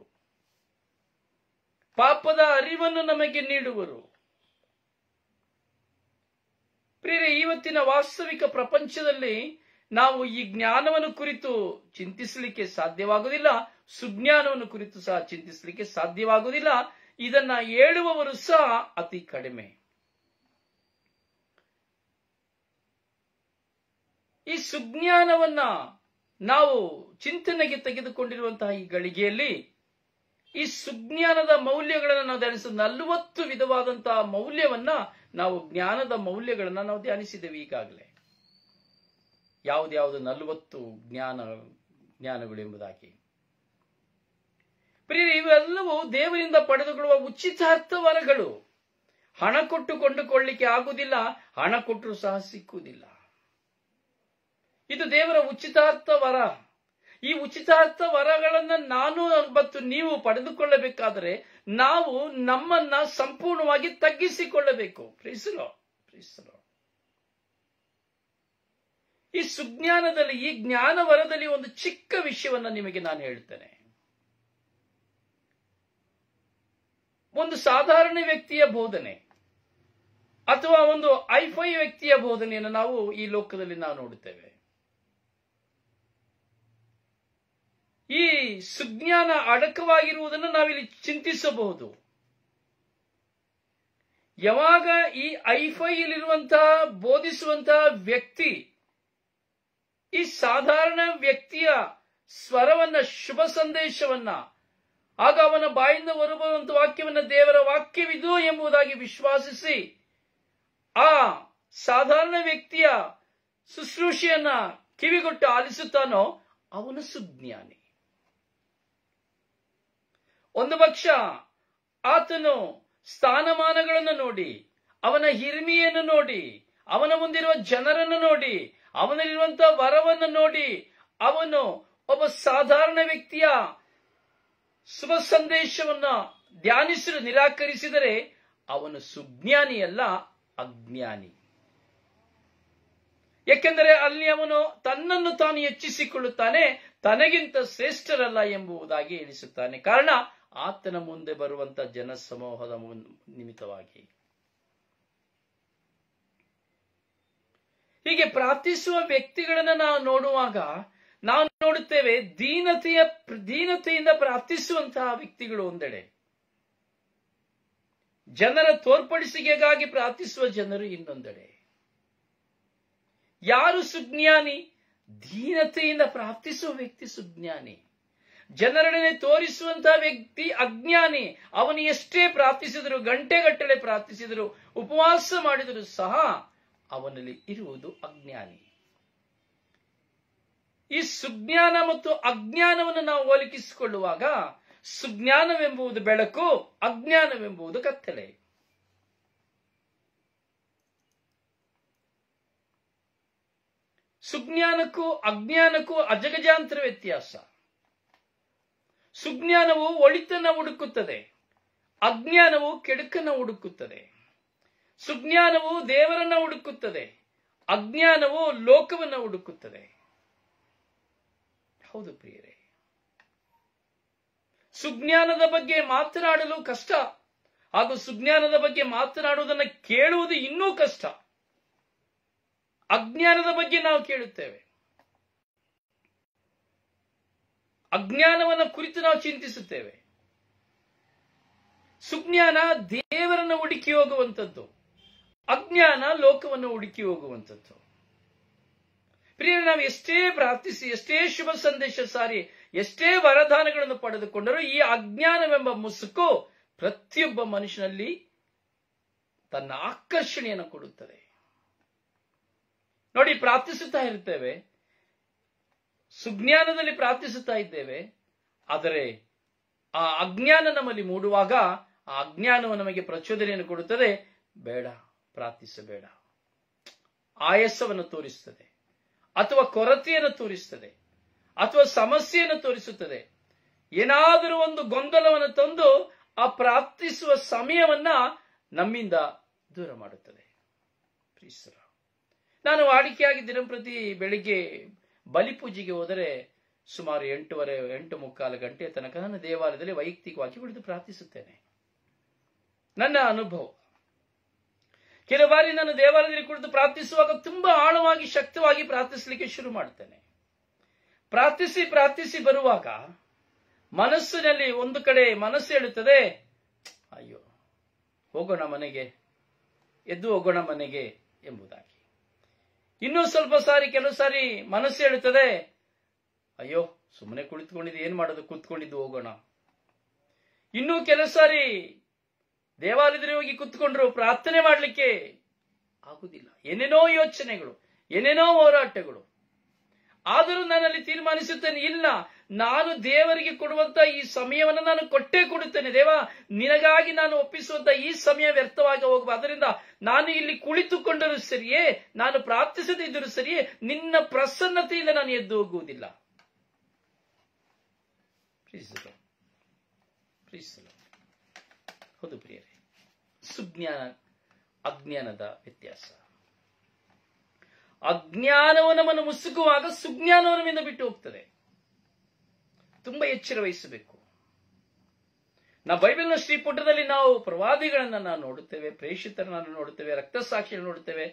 ಪಾಪದ ಅರಿವನ್ನು ನಮಗೆ ನೀಡುವರು ಪ್ರಿಯರೇ ಇವತ್ತಿನ ವಾಸ್ತವಿಕ ಪ್ರಪಂಚದಲ್ಲಿ ನಾವು ಈ ಜ್ಞಾನವನ್ನು ಕುರಿತು ಚಿಂತಿಸಲಿಕ್ಕೆ ಸಾಧ್ಯವಾಗುವುದಿಲ್ಲ ಸುಜ್ಞಾನವನ್ನು ಕುರಿತು ಸಹ ಚಿಂತಿಸಲಿಕ್ಕೆ ಸಾಧ್ಯವಾಗುವುದಿಲ್ಲ ಇದನ್ನ ಹೇಳುವವರು ಸಹ ಅತಿ ಕಡಿಮೆ ಈ ಸುಜ್ಞಾನವನ್ನ ನಾವು ಚಿಂತನೆಗೆ ತೆಗೆದುಕೊಂಡಿರುವಂತಹ ಈ ಗಳಿಗೆಯಲ್ಲಿ ಈ ಸುಜ್ಞಾನದ ಮೌಲ್ಯಗಳನ್ನು ನಾವು ಧ್ಯಾನಿಸಿದ ನಲವತ್ತು ವಿಧವಾದಂತಹ ಮೌಲ್ಯವನ್ನ ನಾವು ಜ್ಞಾನದ ಮೌಲ್ಯಗಳನ್ನ ನಾವು ಧ್ಯಾನಿಸಿದ್ದೇವೆ ಈಗಾಗಲೇ ಯಾವ್ದ್ಯಾವುದು ನಲವತ್ತು ಜ್ಞಾನ ಜ್ಞಾನಗಳು ಎಂಬುದಾಗಿ ಪ್ರಿಯ ಇವೆಲ್ಲವೂ ದೇವರಿಂದ ಪಡೆದುಕೊಳ್ಳುವ ಉಚಿತಾರ್ಥ ವರಗಳು ಹಣ ಕೊಟ್ಟು ಕೊಂಡುಕೊಳ್ಳಿಕ್ಕೆ ಆಗುವುದಿಲ್ಲ ಹಣ ಕೊಟ್ಟರು ಸಹ ಸಿಕ್ಕುವುದಿಲ್ಲ ಇದು ದೇವರ ಉಚಿತಾರ್ಥ ವರ ಈ ಉಚಿತಾರ್ಥ ವರಗಳನ್ನ ನಾನು ಮತ್ತು ನೀವು ಪಡೆದುಕೊಳ್ಳಬೇಕಾದರೆ ನಾವು ನಮ್ಮನ್ನ ಸಂಪೂರ್ಣವಾಗಿ ತಗ್ಗಿಸಿಕೊಳ್ಳಬೇಕು ಪ್ರೀಸಲೋ ಪ್ರೀಸಲೋ ಈ ಸುಜ್ಞಾನದಲ್ಲಿ ಈ ಜ್ಞಾನ ವರದಲ್ಲಿ ಒಂದು ಚಿಕ್ಕ ವಿಷಯವನ್ನ ನಿಮಗೆ ನಾನು ಹೇಳ್ತೇನೆ ಒಂದು ಸಾಧಾರಣ ವ್ಯಕ್ತಿಯ ಬೋಧನೆ ಅಥವಾ ಒಂದು ಐಫೈ ವ್ಯಕ್ತಿಯ ಬೋಧನೆಯನ್ನು ನಾವು ಈ ಲೋಕದಲ್ಲಿ ನಾವು ನೋಡುತ್ತೇವೆ ಈ ಸುಜ್ಞಾನ ಅಡಕವಾಗಿರುವುದನ್ನು ನಾವಿಲ್ಲಿ ಚಿಂತಿಸಬಹುದು ಯಾವಾಗ ಈ ಐಫೈಯಲ್ಲಿರುವಂತಹ ಬೋಧಿಸುವಂತಹ ವ್ಯಕ್ತಿ ಈ ಸಾಧಾರಣ ವ್ಯಕ್ತಿಯ ಸ್ವರವನ್ನ ಶುಭ ಸಂದೇಶವನ್ನ ಆಗ ಅವನ ಬಾಯಿಂದ ಹೊರಬರುವಂತ ವಾಕ್ಯವನ್ನ ದೇವರ ವಾಕ್ಯವಿದು ಎಂಬುದಾಗಿ ವಿಶ್ವಾಸಿಸಿ ಆ ಸಾಧಾರಣ ವ್ಯಕ್ತಿಯ ಶುಶ್ರೂಷೆಯನ್ನ ಕಿವಿಗೊಟ್ಟು ಆಲಿಸುತ್ತಾನೋ ಅವನ ಸುಜ್ಞಾನಿ ಒಂದು ಪಕ್ಷ ಆತನು ಸ್ಥಾನಮಾನಗಳನ್ನು ನೋಡಿ ಅವನ ಹಿರಿಮೆಯನ್ನು ನೋಡಿ ಅವನ ಮುಂದಿರುವ ಜನರನ್ನು ನೋಡಿ ಅವನಲ್ಲಿರುವಂತಹ ವರವನ್ನು ನೋಡಿ ಅವನು ಒಬ್ಬ ಸಾಧಾರಣ ವ್ಯಕ್ತಿಯ ಶುಭ ಸಂದೇಶವನ್ನು ಧ್ಯಾನಿಸಲು ನಿರಾಕರಿಸಿದರೆ ಅವನು ಸುಜ್ಞಾನಿಯಲ್ಲ ಅಜ್ಞಾನಿ ಏಕೆಂದರೆ ಅಲ್ಲಿ ಅವನು ತನ್ನನ್ನು ತಾನು ಹೆಚ್ಚಿಸಿಕೊಳ್ಳುತ್ತಾನೆ ತನಗಿಂತ ಶ್ರೇಷ್ಠರಲ್ಲ ಎಂಬುದಾಗಿ ಎಣಿಸುತ್ತಾನೆ ಕಾರಣ ಆತನ ಮುಂದೆ ಬರುವಂತ ಜನಸಮೂಹದ ನಿಮಿತ್ತವಾಗಿ ಹೀಗೆ ಪ್ರಾರ್ಥಿಸುವ ವ್ಯಕ್ತಿಗಳನ್ನ ನಾವು ನೋಡುವಾಗ ನಾವು ನೋಡುತ್ತೇವೆ ದೀನತೆಯ ದೀನತೆಯಿಂದ ಪ್ರಾರ್ಥಿಸುವಂತಹ ವ್ಯಕ್ತಿಗಳು ಒಂದೆಡೆ ಜನರ ತೋರ್ಪಡಿಸಿಕೆಗಾಗಿ ಪ್ರಾರ್ಥಿಸುವ ಜನರು ಇನ್ನೊಂದೆಡೆ ಯಾರು ಸುಜ್ಞಾನಿ ದೀನತೆಯಿಂದ ಪ್ರಾರ್ಥಿಸುವ ವ್ಯಕ್ತಿ ಸುಜ್ಞಾನಿ ಜನರಡನೆ ತೋರಿಸುವಂತಹ ವ್ಯಕ್ತಿ ಅಜ್ಞಾನಿ ಅವನು ಎಷ್ಟೇ ಪ್ರಾರ್ಥಿಸಿದರು ಗಂಟೆಗಟ್ಟಲೆ ಪ್ರಾರ್ಥಿಸಿದರು ಉಪವಾಸ ಮಾಡಿದರೂ ಸಹ ಅವನಲ್ಲಿ ಇರುವುದು ಅಜ್ಞಾನಿ ಈ ಸುಜ್ಞಾನ ಮತ್ತು ಅಜ್ಞಾನವನ್ನು ನಾವು ಒಲಿಕಿಸಿಕೊಳ್ಳುವಾಗ ಸುಜ್ಞಾನವೆಂಬುದು ಬೆಳಕು ಅಜ್ಞಾನವೆಂಬುದು ಕತ್ತಲೆ ಸುಜ್ಞಾನಕ್ಕೂ ಅಜ್ಞಾನಕ್ಕೂ ಅಜಗಜಾಂತರ ವ್ಯತ್ಯಾಸ ಸುಜ್ಞಾನವು ಒಳಿತನ್ನ ಹುಡುಕುತ್ತದೆ ಅಜ್ಞಾನವು ಕೆಡುಕನ್ನ ಹುಡುಕುತ್ತದೆ ಸುಜ್ಞಾನವು ದೇವರನ್ನ ಹುಡುಕುತ್ತದೆ ಅಜ್ಞಾನವು ಲೋಕವನ್ನ ಹುಡುಕುತ್ತದೆ ಹೌದು ಪ್ರಿಯರೇ ಸುಜ್ಞಾನದ ಬಗ್ಗೆ ಮಾತನಾಡಲು ಕಷ್ಟ ಹಾಗೂ ಸುಜ್ಞಾನದ ಬಗ್ಗೆ ಮಾತನಾಡುವುದನ್ನು ಕೇಳುವುದು ಇನ್ನೂ ಕಷ್ಟ ಅಜ್ಞಾನದ ಬಗ್ಗೆ ನಾವು ಕೇಳುತ್ತೇವೆ ಅಜ್ಞಾನವನ್ನು ಕುರಿತು ನಾವು ಚಿಂತಿಸುತ್ತೇವೆ ಸುಜ್ಞಾನ ದೇವರನ್ನು ಹುಡುಕಿ ಹೋಗುವಂಥದ್ದು ಅಜ್ಞಾನ ಲೋಕವನ್ನು ಹುಡುಕಿ ಹೋಗುವಂಥದ್ದು ಪ್ರಿಯ ನಾವು ಎಷ್ಟೇ ಪ್ರಾರ್ಥಿಸಿ ಎಷ್ಟೇ ಶುಭ ಸಂದೇಶ ಸಾರಿ ಎಷ್ಟೇ ವರದಾನಗಳನ್ನು ಪಡೆದುಕೊಂಡರೂ ಈ ಅಜ್ಞಾನವೆಂಬ ಮುಸುಕು ಪ್ರತಿಯೊಬ್ಬ ಮನುಷ್ಯನಲ್ಲಿ ತನ್ನ ಆಕರ್ಷಣೆಯನ್ನು ಕೊಡುತ್ತದೆ ನೋಡಿ ಪ್ರಾರ್ಥಿಸುತ್ತಾ ಇರುತ್ತೇವೆ ಸುಜ್ಞಾನದಲ್ಲಿ ಪ್ರಾರ್ಥಿಸುತ್ತಾ ಇದ್ದೇವೆ ಆದರೆ ಆ ಅಜ್ಞಾನ ನಮ್ಮಲ್ಲಿ ಮೂಡುವಾಗ ಆ ಅಜ್ಞಾನವು ನಮಗೆ ಪ್ರಚೋದನೆಯನ್ನು ಕೊಡುತ್ತದೆ ಬೇಡ ಪ್ರಾರ್ಥಿಸಬೇಡ ಆಯಸ್ಸವನ್ನು ತೋರಿಸುತ್ತದೆ ಅಥವಾ ಕೊರತೆಯನ್ನು ತೋರಿಸುತ್ತದೆ ಅಥವಾ ಸಮಸ್ಯೆಯನ್ನು ತೋರಿಸುತ್ತದೆ ಏನಾದರೂ ಒಂದು ಗೊಂದಲವನ್ನು ತಂದು ಆ ಪ್ರಾರ್ಥಿಸುವ ಸಮಯವನ್ನ ನಮ್ಮಿಂದ ದೂರ ಮಾಡುತ್ತದೆ ನಾನು ವಾಡಿಕೆಯಾಗಿ ದಿನಂಪ್ರತಿ ಬೆಳಿಗ್ಗೆ ಬಲಿಪೂಜೆಗೆ ಹೋದರೆ ಸುಮಾರು ಎಂಟೂವರೆ ಎಂಟು ಮುಕ್ಕಾಲು ಗಂಟೆ ತನಕ ನಾನು ದೇವಾಲಯದಲ್ಲಿ ವೈಯಕ್ತಿಕವಾಗಿ ಉಳಿದು ಪ್ರಾರ್ಥಿಸುತ್ತೇನೆ ನನ್ನ ಅನುಭವ ಕೆಲ ಬಾರಿ ನಾನು ದೇವಾಲಯದಲ್ಲಿ ಕುಳಿತು ಪ್ರಾರ್ಥಿಸುವಾಗ ತುಂಬಾ ಆಳವಾಗಿ ಶಕ್ತವಾಗಿ ಪ್ರಾರ್ಥಿಸಲಿಕ್ಕೆ ಶುರು ಮಾಡ್ತೇನೆ ಪ್ರಾರ್ಥಿಸಿ ಪ್ರಾರ್ಥಿಸಿ ಬರುವಾಗ ಮನಸ್ಸಿನಲ್ಲಿ ಒಂದು ಕಡೆ ಮನಸ್ಸು ಹೇಳುತ್ತದೆ ಅಯ್ಯೋ ಹೋಗೋಣ ಮನೆಗೆ ಎದ್ದು ಹೋಗೋಣ ಮನೆಗೆ ಎಂಬುದಾಗಿ ಇನ್ನೂ ಸ್ವಲ್ಪ ಸಾರಿ ಕೆಲವು ಸಾರಿ ಮನಸ್ಸು ಹೇಳುತ್ತದೆ ಅಯ್ಯೋ ಸುಮ್ಮನೆ ಕುಳಿತುಕೊಂಡಿದ್ದು ಏನ್ ಮಾಡೋದು ಕೂತ್ಕೊಂಡಿದ್ದು ಹೋಗೋಣ ಇನ್ನೂ ಕೆಲವು ಸಾರಿ ದೇವಾಲಯದಲ್ಲಿ ಹೋಗಿ ಕುತ್ಕೊಂಡ್ರು ಪ್ರಾರ್ಥನೆ ಮಾಡಲಿಕ್ಕೆ ಆಗುದಿಲ್ಲ ಏನೇನೋ ಯೋಚನೆಗಳು ಏನೇನೋ ಹೋರಾಟಗಳು ಆದರೂ ನನ್ನಲ್ಲಿ ತೀರ್ಮಾನಿಸುತ್ತೇನೆ ಇಲ್ಲ ನಾನು ದೇವರಿಗೆ ಕೊಡುವಂತ ಈ ಸಮಯವನ್ನು ನಾನು ಕೊಟ್ಟೇ ಕೊಡುತ್ತೇನೆ ದೇವ ನಿನಗಾಗಿ ನಾನು ಒಪ್ಪಿಸುವಂತ ಈ ಸಮಯ ವ್ಯರ್ಥವಾಗಿ ಹೋಗುವ ಅದರಿಂದ ನಾನು ಇಲ್ಲಿ ಕುಳಿತುಕೊಂಡರೂ ಸರಿಯೇ ನಾನು ಪ್ರಾರ್ಥಿಸದಿದ್ದರೂ ಸರಿಯೇ ನಿನ್ನ ಪ್ರಸನ್ನತೆಯಿಂದ ನಾನು ಎದ್ದು ಹೋಗುವುದಿಲ್ಲ ಹೌದು ಪ್ರಿಯರೇ ಸುಜ್ಞಾನ ಅಜ್ಞಾನದ ವ್ಯತ್ಯಾಸ ಅಜ್ಞಾನವು ನಮ್ಮನ್ನು ಮುಸುಕುವಾಗ ಸುಜ್ಞಾನವನ್ನು ಬಿಟ್ಟು ಹೋಗ್ತದೆ ತುಂಬಾ ಎಚ್ಚರ ವಹಿಸಬೇಕು ನಾವು ಬೈಬಲ್ನ ಶ್ರೀಪುಟದಲ್ಲಿ ನಾವು ಪ್ರವಾದಿಗಳನ್ನು ನಾವು ನೋಡುತ್ತೇವೆ ಪ್ರೇಷಿತರನ್ನ ನೋಡುತ್ತೇವೆ ರಕ್ತಸಾಕ್ಷಿ ನೋಡುತ್ತೇವೆ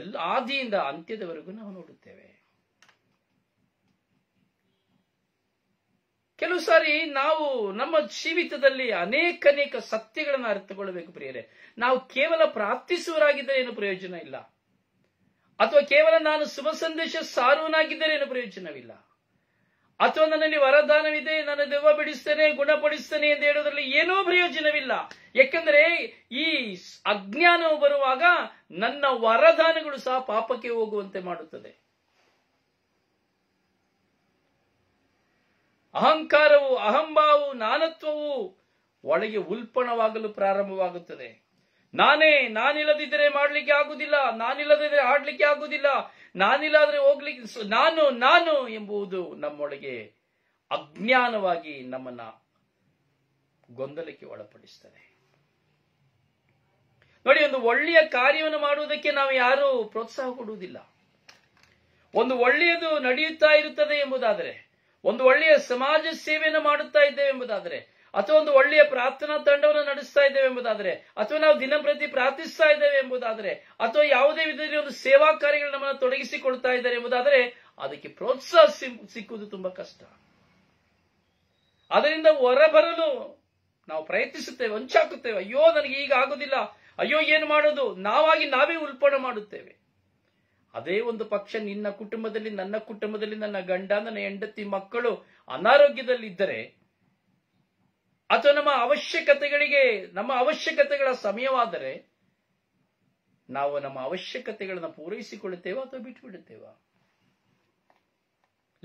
ಎಲ್ಲ ಆದಿಯಿಂದ ಅಂತ್ಯದವರೆಗೂ ನಾವು ನೋಡುತ್ತೇವೆ ಕೆಲವು ಸಾರಿ ನಾವು ನಮ್ಮ ಜೀವಿತದಲ್ಲಿ ಅನೇಕ ಅನೇಕ ಸತ್ಯಗಳನ್ನು ಅರ್ಥಗೊಳ್ಳಬೇಕು ಪ್ರಿಯರೇ ನಾವು ಕೇವಲ ಪ್ರಾರ್ಥಿಸುವರಾಗಿದ್ದರೆ ಏನು ಪ್ರಯೋಜನ ಇಲ್ಲ ಅಥವಾ ಕೇವಲ ನಾನು ಶುಭ ಸಂದೇಶ ಸಾರುವನಾಗಿದ್ದರೆ ಏನು ಪ್ರಯೋಜನವಿಲ್ಲ ಅಥವಾ ನನ್ನಲ್ಲಿ ವರದಾನವಿದೆ ನನ್ನ ದೆವ್ವ ಬಿಡಿಸ್ತೇನೆ ಗುಣಪಡಿಸ್ತೇನೆ ಎಂದು ಹೇಳುವುದರಲ್ಲಿ ಏನೂ ಪ್ರಯೋಜನವಿಲ್ಲ ಯಾಕೆಂದ್ರೆ ಈ ಅಜ್ಞಾನವು ಬರುವಾಗ ನನ್ನ ವರದಾನಗಳು ಸಹ ಪಾಪಕ್ಕೆ ಹೋಗುವಂತೆ ಮಾಡುತ್ತದೆ ಅಹಂಕಾರವು ಅಹಂಭಾವು ನಾನತ್ವವು ಒಳಗೆ ಉಲ್ಪಣವಾಗಲು ಪ್ರಾರಂಭವಾಗುತ್ತದೆ ನಾನೇ ನಾನಿಲ್ಲದಿದ್ದರೆ ಮಾಡಲಿಕ್ಕೆ ಆಗುದಿಲ್ಲ ನಾನಿಲ್ಲದಿದ್ದರೆ ಆಡ್ಲಿಕ್ಕೆ ಆಗುದಿಲ್ಲ ನಾನಿಲ್ಲಾದ್ರೆ ಹೋಗ್ಲಿಕ್ಕೆ ನಾನು ನಾನು ಎಂಬುವುದು ನಮ್ಮೊಳಗೆ ಅಜ್ಞಾನವಾಗಿ ನಮ್ಮನ್ನ ಗೊಂದಲಕ್ಕೆ ಒಳಪಡಿಸ್ತದೆ ನೋಡಿ ಒಂದು ಒಳ್ಳೆಯ ಕಾರ್ಯವನ್ನು ಮಾಡುವುದಕ್ಕೆ ನಾವು ಯಾರು ಪ್ರೋತ್ಸಾಹ ಕೊಡುವುದಿಲ್ಲ ಒಂದು ಒಳ್ಳೆಯದು ನಡೆಯುತ್ತಾ ಇರುತ್ತದೆ ಎಂಬುದಾದರೆ ಒಂದು ಒಳ್ಳೆಯ ಸಮಾಜ ಸೇವೆಯನ್ನು ಮಾಡುತ್ತಾ ಇದ್ದೇವೆ ಎಂಬುದಾದರೆ ಅಥವಾ ಒಂದು ಒಳ್ಳೆಯ ಪ್ರಾರ್ಥನಾ ತಂಡವನ್ನು ನಡೆಸ್ತಾ ಇದ್ದೇವೆ ಎಂಬುದಾದ್ರೆ ಅಥವಾ ನಾವು ದಿನಂಪ್ರತಿ ಪ್ರಾರ್ಥಿಸ್ತಾ ಇದ್ದೇವೆ ಎಂಬುದಾದ್ರೆ ಅಥವಾ ಯಾವುದೇ ವಿಧದಲ್ಲಿ ಒಂದು ಸೇವಾ ಕಾರ್ಯಗಳು ನಮ್ಮನ್ನು ತೊಡಗಿಸಿಕೊಳ್ತಾ ಇದ್ದಾರೆ ಎಂಬುದಾದ್ರೆ ಅದಕ್ಕೆ ಪ್ರೋತ್ಸಾಹ ಸಿಕ್ಕುವುದು ತುಂಬಾ ಕಷ್ಟ ಅದರಿಂದ ಹೊರಬರಲು ನಾವು ಪ್ರಯತ್ನಿಸುತ್ತೇವೆ ಹೊಂಚಾಕುತ್ತೇವೆ ಅಯ್ಯೋ ನನಗೆ ಈಗ ಆಗೋದಿಲ್ಲ ಅಯ್ಯೋ ಏನು ಮಾಡೋದು ನಾವಾಗಿ ನಾವೇ ಉಲ್ಪಣ ಮಾಡುತ್ತೇವೆ ಅದೇ ಒಂದು ಪಕ್ಷ ನಿನ್ನ ಕುಟುಂಬದಲ್ಲಿ ನನ್ನ ಕುಟುಂಬದಲ್ಲಿ ನನ್ನ ಗಂಡ ನನ್ನ ಹೆಂಡತಿ ಮಕ್ಕಳು ಅನಾರೋಗ್ಯದಲ್ಲಿದ್ದರೆ ಅಥವಾ ನಮ್ಮ ಅವಶ್ಯಕತೆಗಳಿಗೆ ನಮ್ಮ ಅವಶ್ಯಕತೆಗಳ ಸಮಯವಾದರೆ ನಾವು ನಮ್ಮ ಅವಶ್ಯಕತೆಗಳನ್ನು ಪೂರೈಸಿಕೊಳ್ಳುತ್ತೇವೆ ಅಥವಾ ಬಿಟ್ಟು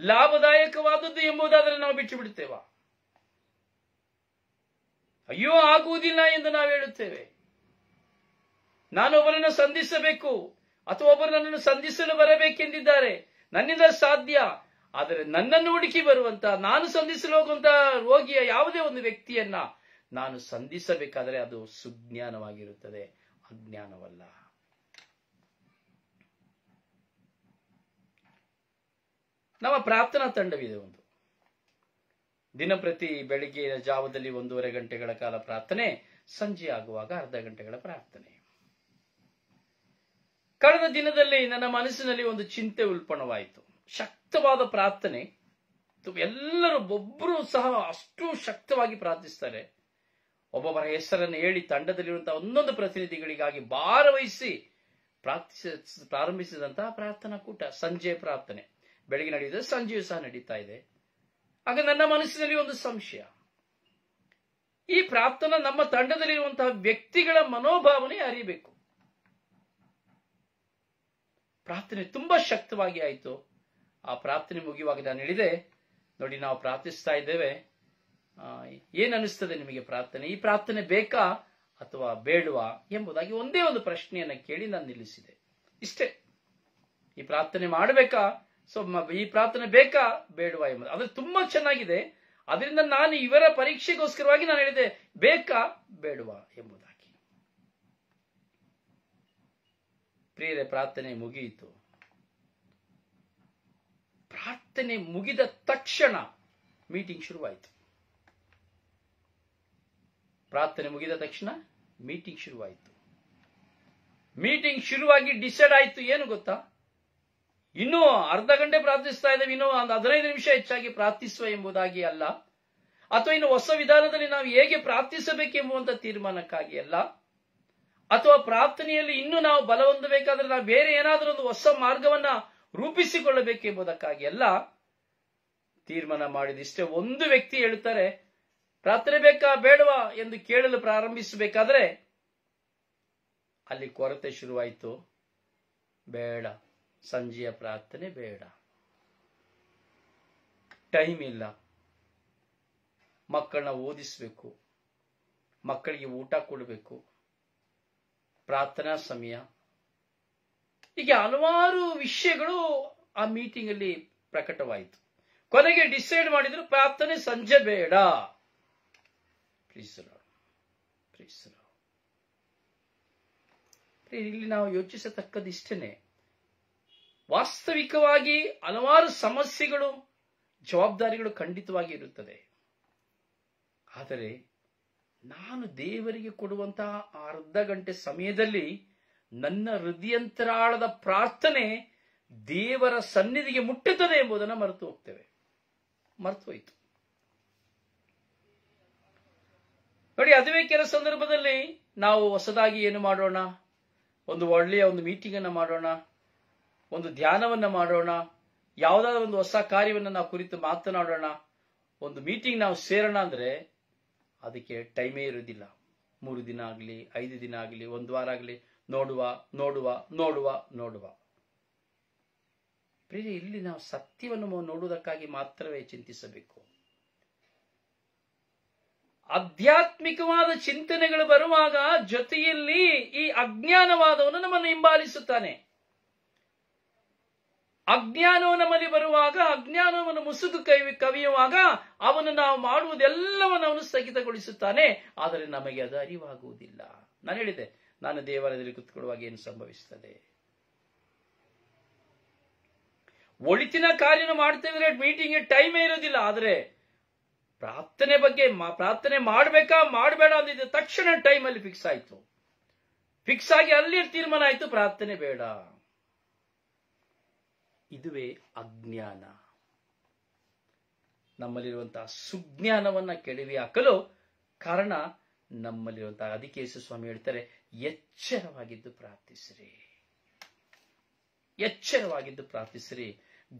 ಲಾಭದಾಯಕವಾದದ್ದು ಎಂಬುದಾದರೆ ನಾವು ಬಿಟ್ಟು ಬಿಡುತ್ತೇವಾ ಅಯ್ಯೋ ಆಗುವುದಿಲ್ಲ ಎಂದು ನಾವು ಹೇಳುತ್ತೇವೆ ನಾನು ಒಬ್ಬರನ್ನು ಸಂಧಿಸಬೇಕು ಅಥವಾ ಒಬ್ಬರು ನನ್ನನ್ನು ಸಂಧಿಸಲು ಬರಬೇಕೆಂದಿದ್ದಾರೆ ನನ್ನಿಂದ ಸಾಧ್ಯ ಆದರೆ ನನ್ನನ್ನು ಹುಡುಕಿ ಬರುವಂತ ನಾನು ಸಂಧಿಸಲು ಹೋಗುವಂತ ರೋಗಿಯ ಯಾವುದೇ ಒಂದು ವ್ಯಕ್ತಿಯನ್ನ ನಾನು ಸಂಧಿಸಬೇಕಾದರೆ ಅದು ಸುಜ್ಞಾನವಾಗಿರುತ್ತದೆ ಅಜ್ಞಾನವಲ್ಲ ನಮ್ಮ ಪ್ರಾರ್ಥನಾ ತಂಡವಿದೆ ಒಂದು ದಿನಪ್ರತಿ ಬೆಳಗ್ಗೆಯ ಜಾವದಲ್ಲಿ ಒಂದೂವರೆ ಗಂಟೆಗಳ ಕಾಲ ಪ್ರಾರ್ಥನೆ ಸಂಜೆ ಆಗುವಾಗ ಅರ್ಧ ಗಂಟೆಗಳ ಪ್ರಾರ್ಥನೆ ಕಳೆದ ದಿನದಲ್ಲಿ ನನ್ನ ಮನಸ್ಸಿನಲ್ಲಿ ಒಂದು ಚಿಂತೆ ಉಲ್ಪಣವಾಯಿತು ಶಕ್ತವಾದ ಪ್ರಾರ್ಥನೆ ಎಲ್ಲರೂ ಒಬ್ಬರು ಸಹ ಅಷ್ಟು ಶಕ್ತವಾಗಿ ಪ್ರಾರ್ಥಿಸ್ತಾರೆ ಒಬ್ಬೊಬ್ಬರ ಹೆಸರನ್ನು ಹೇಳಿ ತಂಡದಲ್ಲಿರುವಂತಹ ಒಂದೊಂದು ಪ್ರತಿನಿಧಿಗಳಿಗಾಗಿ ಭಾರವಹಿಸಿ ಪ್ರಾರ್ಥಿಸ ಪ್ರಾರಂಭಿಸಿದಂತಹ ಪ್ರಾರ್ಥನಾ ಕೂಟ ಸಂಜೆ ಪ್ರಾರ್ಥನೆ ಬೆಳಗ್ಗೆ ನಡೆಯುತ್ತೆ ಸಂಜೆಯು ಸಹ ನಡೀತಾ ಇದೆ ಹಾಗೆ ನನ್ನ ಮನಸ್ಸಿನಲ್ಲಿ ಒಂದು ಸಂಶಯ ಈ ಪ್ರಾರ್ಥನಾ ನಮ್ಮ ತಂಡದಲ್ಲಿರುವಂತಹ ವ್ಯಕ್ತಿಗಳ ಮನೋಭಾವನೆ ಅರಿಬೇಕು ಪ್ರಾರ್ಥನೆ ತುಂಬಾ ಶಕ್ತವಾಗಿ ಆಯಿತು ಆ ಪ್ರಾರ್ಥನೆ ಮುಗಿಯುವಾಗ ನಾನು ಹೇಳಿದೆ ನೋಡಿ ನಾವು ಪ್ರಾರ್ಥಿಸ್ತಾ ಇದ್ದೇವೆ ಏನ್ ಅನಿಸ್ತದೆ ನಿಮಗೆ ಪ್ರಾರ್ಥನೆ ಈ ಪ್ರಾರ್ಥನೆ ಬೇಕಾ ಅಥವಾ ಬೇಡವಾ ಎಂಬುದಾಗಿ ಒಂದೇ ಒಂದು ಪ್ರಶ್ನೆಯನ್ನ ಕೇಳಿ ನಾನು ನಿಲ್ಲಿಸಿದೆ ಇಷ್ಟೇ ಈ ಪ್ರಾರ್ಥನೆ ಮಾಡಬೇಕಾ ಸೊ ಈ ಪ್ರಾರ್ಥನೆ ಬೇಕಾ ಬೇಡವಾ ಎಂಬುದು ಅದು ತುಂಬಾ ಚೆನ್ನಾಗಿದೆ ಅದರಿಂದ ನಾನು ಇವರ ಪರೀಕ್ಷೆಗೋಸ್ಕರವಾಗಿ ನಾನು ಹೇಳಿದೆ ಬೇಕಾ ಬೇಡವಾ ಎಂಬುದಾಗಿ ಪ್ರಿಯರೇ ಪ್ರಾರ್ಥನೆ ಮುಗಿಯಿತು ಪ್ರಾರ್ಥನೆ ಮುಗಿದ ತಕ್ಷಣ ಮೀಟಿಂಗ್ ಶುರುವಾಯಿತು ಪ್ರಾರ್ಥನೆ ಮುಗಿದ ತಕ್ಷಣ ಮೀಟಿಂಗ್ ಶುರುವಾಯಿತು ಮೀಟಿಂಗ್ ಶುರುವಾಗಿ ಡಿಸೈಡ್ ಆಯಿತು ಏನು ಗೊತ್ತಾ ಇನ್ನೂ ಅರ್ಧ ಗಂಟೆ ಪ್ರಾರ್ಥಿಸ್ತಾ ಇದ್ದೇವೆ ಇನ್ನೂ ಒಂದು ಹದಿನೈದು ನಿಮಿಷ ಹೆಚ್ಚಾಗಿ ಪ್ರಾರ್ಥಿಸುವ ಎಂಬುದಾಗಿ ಅಲ್ಲ ಅಥವಾ ಇನ್ನು ಹೊಸ ವಿಧಾನದಲ್ಲಿ ನಾವು ಹೇಗೆ ಪ್ರಾರ್ಥಿಸಬೇಕೆಂಬುವಂತ ತೀರ್ಮಾನಕ್ಕಾಗಿ ಅಲ್ಲ ಅಥವಾ ಪ್ರಾರ್ಥನೆಯಲ್ಲಿ ಇನ್ನೂ ನಾವು ಬಲ ಹೊಂದಬೇಕಾದ್ರೆ ನಾವು ಬೇರೆ ಏನಾದರೂ ಒಂದು ಹೊಸ ಮಾರ್ಗವನ್ನ ರೂಪಿಸಿಕೊಳ್ಳಬೇಕೆಂಬುದಕ್ಕಾಗಿ ಎಲ್ಲ ತೀರ್ಮಾನ ಇಷ್ಟೇ ಒಂದು ವ್ಯಕ್ತಿ ಹೇಳುತ್ತಾರೆ ಪ್ರಾರ್ಥನೆ ಬೇಕಾ ಬೇಡವಾ ಎಂದು ಕೇಳಲು ಪ್ರಾರಂಭಿಸಬೇಕಾದ್ರೆ ಅಲ್ಲಿ ಕೊರತೆ ಶುರುವಾಯಿತು ಬೇಡ ಸಂಜೆಯ ಪ್ರಾರ್ಥನೆ ಬೇಡ ಟೈಮ್ ಇಲ್ಲ ಮಕ್ಕಳನ್ನ ಓದಿಸಬೇಕು ಮಕ್ಕಳಿಗೆ ಊಟ ಕೊಡಬೇಕು ಪ್ರಾರ್ಥನಾ ಸಮಯ ಹೀಗೆ ಹಲವಾರು ವಿಷಯಗಳು ಆ ಮೀಟಿಂಗ್ ಅಲ್ಲಿ ಪ್ರಕಟವಾಯಿತು ಕೊನೆಗೆ ಡಿಸೈಡ್ ಮಾಡಿದ್ರು ಪ್ರಾರ್ಥನೆ ಸಂಜೆ ಬೇಡ ಇಲ್ಲಿ ನಾವು ಯೋಚಿಸತಕ್ಕದಿಷ್ಟೇನೆ ವಾಸ್ತವಿಕವಾಗಿ ಹಲವಾರು ಸಮಸ್ಯೆಗಳು ಜವಾಬ್ದಾರಿಗಳು ಖಂಡಿತವಾಗಿ ಇರುತ್ತದೆ ಆದರೆ ನಾನು ದೇವರಿಗೆ ಕೊಡುವಂತಹ ಅರ್ಧ ಗಂಟೆ ಸಮಯದಲ್ಲಿ ನನ್ನ ಹೃದಯಂತರಾಳದ ಪ್ರಾರ್ಥನೆ ದೇವರ ಸನ್ನಿಧಿಗೆ ಮುಟ್ಟುತ್ತದೆ ಎಂಬುದನ್ನು ಮರೆತು ಹೋಗ್ತೇವೆ ಮರೆತು ಹೋಯಿತು ನೋಡಿ ಅದುವೇ ಕೆಲ ಸಂದರ್ಭದಲ್ಲಿ ನಾವು ಹೊಸದಾಗಿ ಏನು ಮಾಡೋಣ ಒಂದು ಒಳ್ಳೆಯ ಒಂದು ಮೀಟಿಂಗ್ ಅನ್ನು ಮಾಡೋಣ ಒಂದು ಧ್ಯಾನವನ್ನು ಮಾಡೋಣ ಯಾವುದಾದ್ರೂ ಒಂದು ಹೊಸ ಕಾರ್ಯವನ್ನು ನಾವು ಕುರಿತು ಮಾತನಾಡೋಣ ಒಂದು ಮೀಟಿಂಗ್ ನಾವು ಸೇರೋಣ ಅಂದ್ರೆ ಅದಕ್ಕೆ ಟೈಮೇ ಇರೋದಿಲ್ಲ ಮೂರು ದಿನ ಆಗಲಿ ಐದು ದಿನ ಆಗಲಿ ಒಂದು ವಾರ ಆಗಲಿ ನೋಡುವ ನೋಡುವ ನೋಡುವ ನೋಡುವ ಇಲ್ಲಿ ನಾವು ಸತ್ಯವನ್ನು ನೋಡುವುದಕ್ಕಾಗಿ ಮಾತ್ರವೇ ಚಿಂತಿಸಬೇಕು ಆಧ್ಯಾತ್ಮಿಕವಾದ ಚಿಂತನೆಗಳು ಬರುವಾಗ ಜೊತೆಯಲ್ಲಿ ಈ ಅಜ್ಞಾನವಾದವನ್ನು ನಮ್ಮನ್ನು ಹಿಂಬಾಲಿಸುತ್ತಾನೆ ಅಜ್ಞಾನವು ನಮ್ಮಲ್ಲಿ ಬರುವಾಗ ಅಜ್ಞಾನವನ್ನು ಮುಸುಗು ಕವಿ ಕವಿಯುವಾಗ ಅವನು ನಾವು ಮಾಡುವುದೆಲ್ಲವನ್ನು ಅವನು ಸ್ಥಗಿತಗೊಳಿಸುತ್ತಾನೆ ಆದರೆ ನಮಗೆ ಅದು ಅರಿವಾಗುವುದಿಲ್ಲ ನಾನು ಹೇಳಿದೆ ನಾನು ದೇವಾಲಯದಲ್ಲಿ ಕೂತ್ಕೊಳ್ಳುವಾಗ ಏನು ಸಂಭವಿಸ್ತದೆ ಒಳಿತಿನ ಕಾರ್ಯನ ಮಾಡ್ತೇವೆ ಮೀಟಿಂಗ್ಗೆ ಟೈಮೇ ಇರೋದಿಲ್ಲ ಆದ್ರೆ ಪ್ರಾರ್ಥನೆ ಬಗ್ಗೆ ಪ್ರಾರ್ಥನೆ ಮಾಡಬೇಕಾ ಮಾಡಬೇಡ ಅಂದಿದ್ದ ತಕ್ಷಣ ಟೈಮ್ ಅಲ್ಲಿ ಫಿಕ್ಸ್ ಆಯ್ತು ಫಿಕ್ಸ್ ಆಗಿ ಅಲ್ಲಿ ತೀರ್ಮಾನ ಆಯಿತು ಪ್ರಾರ್ಥನೆ ಬೇಡ ಇದುವೇ ಅಜ್ಞಾನ ನಮ್ಮಲ್ಲಿರುವಂತಹ ಸುಜ್ಞಾನವನ್ನ ಕೆಡವಿ ಹಾಕಲು ಕಾರಣ ನಮ್ಮಲ್ಲಿರುವಂತಹ ಅಧಿಕೇಶ ಸ್ವಾಮಿ ಹೇಳ್ತಾರೆ ಎಚ್ಚರವಾಗಿದ್ದು ಪ್ರಾರ್ಥಿಸಿರಿ ಎಚ್ಚರವಾಗಿದ್ದು ಪ್ರಾರ್ಥಿಸಿರಿ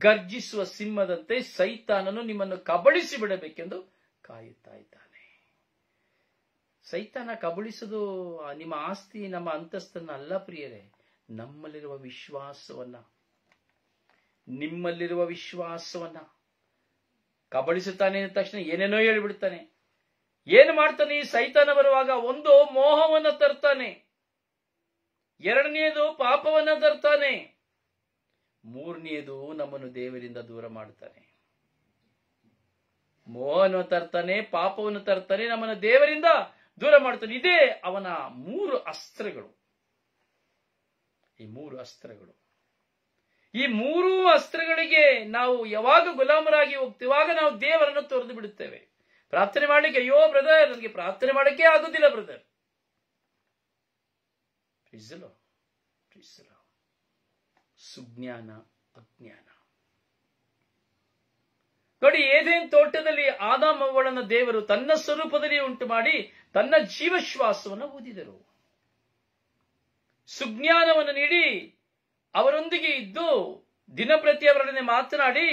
ಗರ್ಜಿಸುವ ಸಿಂಹದಂತೆ ಸೈತಾನನು ನಿಮ್ಮನ್ನು ಕಬಳಿಸಿ ಬಿಡಬೇಕೆಂದು ಕಾಯುತ್ತಾ ಇದ್ದಾನೆ ಸೈತಾನ ಕಬಳಿಸುವುದು ನಿಮ್ಮ ಆಸ್ತಿ ನಮ್ಮ ಅಂತಸ್ತನ್ನ ಅಲ್ಲ ಪ್ರಿಯರೇ ನಮ್ಮಲ್ಲಿರುವ ವಿಶ್ವಾಸವನ್ನ ನಿಮ್ಮಲ್ಲಿರುವ ವಿಶ್ವಾಸವನ್ನ ಕಬಳಿಸುತ್ತಾನೆ ಅಂದ ತಕ್ಷಣ ಏನೇನೋ ಹೇಳಿಬಿಡ್ತಾನೆ ಏನು ಮಾಡ್ತಾನೆ ಈ ಸೈತಾನ ಬರುವಾಗ ಒಂದು ಮೋಹವನ್ನು ತರ್ತಾನೆ ಎರಡನೆಯದು ಪಾಪವನ್ನು ತರ್ತಾನೆ ಮೂರನೆಯದು ನಮ್ಮನ್ನು ದೇವರಿಂದ ದೂರ ಮಾಡ್ತಾನೆ ಮೋಹವನ್ನು ತರ್ತಾನೆ ಪಾಪವನ್ನು ತರ್ತಾನೆ ನಮ್ಮನ್ನು ದೇವರಿಂದ ದೂರ ಮಾಡ್ತಾನೆ ಇದೇ ಅವನ ಮೂರು ಅಸ್ತ್ರಗಳು ಈ ಮೂರು ಅಸ್ತ್ರಗಳು ಈ ಮೂರೂ ಅಸ್ತ್ರಗಳಿಗೆ ನಾವು ಯಾವಾಗ ಗುಲಾಮರಾಗಿ ಹೋಗ್ತಿವಾಗ ನಾವು ದೇವರನ್ನು ತೊರೆದು ಬಿಡುತ್ತೇವೆ ಪ್ರಾರ್ಥನೆ ಮಾಡ್ಲಿಕ್ಕೆ ಅಯ್ಯೋ ಬ್ರದರ್ ನನಗೆ ಪ್ರಾರ್ಥನೆ ಮಾಡಕ್ಕೆ ಆಗುದಿಲ್ಲ ಬ್ರದರ್ ಸುಜ್ಞಾನ ಅಜ್ಞಾನ ನೋಡಿ ಏದೇನ್ ತೋಟದಲ್ಲಿ ಆದಾಮವಳನ ದೇವರು ತನ್ನ ಸ್ವರೂಪದಲ್ಲಿ ಉಂಟು ಮಾಡಿ ತನ್ನ ಜೀವಶ್ವಾಸವನ್ನು ಊದಿದರು ಸುಜ್ಞಾನವನ್ನು ನೀಡಿ ಅವರೊಂದಿಗೆ ಇದ್ದು ದಿನಪ್ರತಿ ಅವರೊಡನೆ ಮಾತನಾಡಿ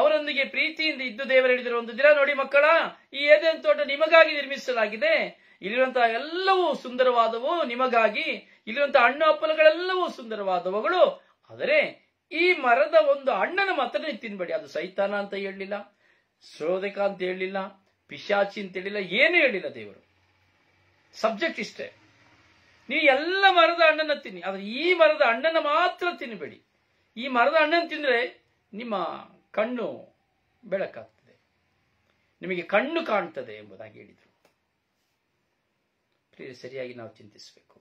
ಅವರೊಂದಿಗೆ ಪ್ರೀತಿಯಿಂದ ಇದ್ದು ದೇವರು ಹೇಳಿದರು ಒಂದು ದಿನ ನೋಡಿ ಮಕ್ಕಳ ಈ ಎದೆ ತೋಟ ನಿಮಗಾಗಿ ನಿರ್ಮಿಸಲಾಗಿದೆ ಇಲ್ಲಿರುವಂತಹ ಎಲ್ಲವೂ ಸುಂದರವಾದವು ನಿಮಗಾಗಿ ಇಲ್ಲಿರುವಂತಹ ಹಣ್ಣು ಅಪ್ಪಲುಗಳೆಲ್ಲವೂ ಸುಂದರವಾದವುಗಳು ಆದರೆ ಈ ಮರದ ಒಂದು ಹಣ್ಣನ ಮಾತ್ರ ನೀವು ತಿನ್ಬೇಡಿ ಅದು ಸೈತಾನ ಅಂತ ಹೇಳಲಿಲ್ಲ ಶೋಧಕ ಅಂತ ಹೇಳಲಿಲ್ಲ ಪಿಶಾಚಿ ಅಂತ ಹೇಳಿಲ್ಲ ಏನು ಹೇಳಿಲ್ಲ ದೇವರು ಸಬ್ಜೆಕ್ಟ್ ಇಷ್ಟೇ ನೀವು ಎಲ್ಲ ಮರದ ಹಣ್ಣನ್ನ ತಿನ್ನಿ ಆದ್ರೆ ಈ ಮರದ ಅಣ್ಣನ ಮಾತ್ರ ತಿನ್ನಬೇಡಿ ಈ ಮರದ ಹಣ್ಣನ್ನು ತಿಂದ್ರೆ ನಿಮ್ಮ ಕಣ್ಣು ಬೆಳಕಾಗ್ತದೆ ನಿಮಗೆ ಕಣ್ಣು ಕಾಣ್ತದೆ ಎಂಬುದಾಗಿ ಹೇಳಿದರು ಸರಿಯಾಗಿ ನಾವು ಚಿಂತಿಸಬೇಕು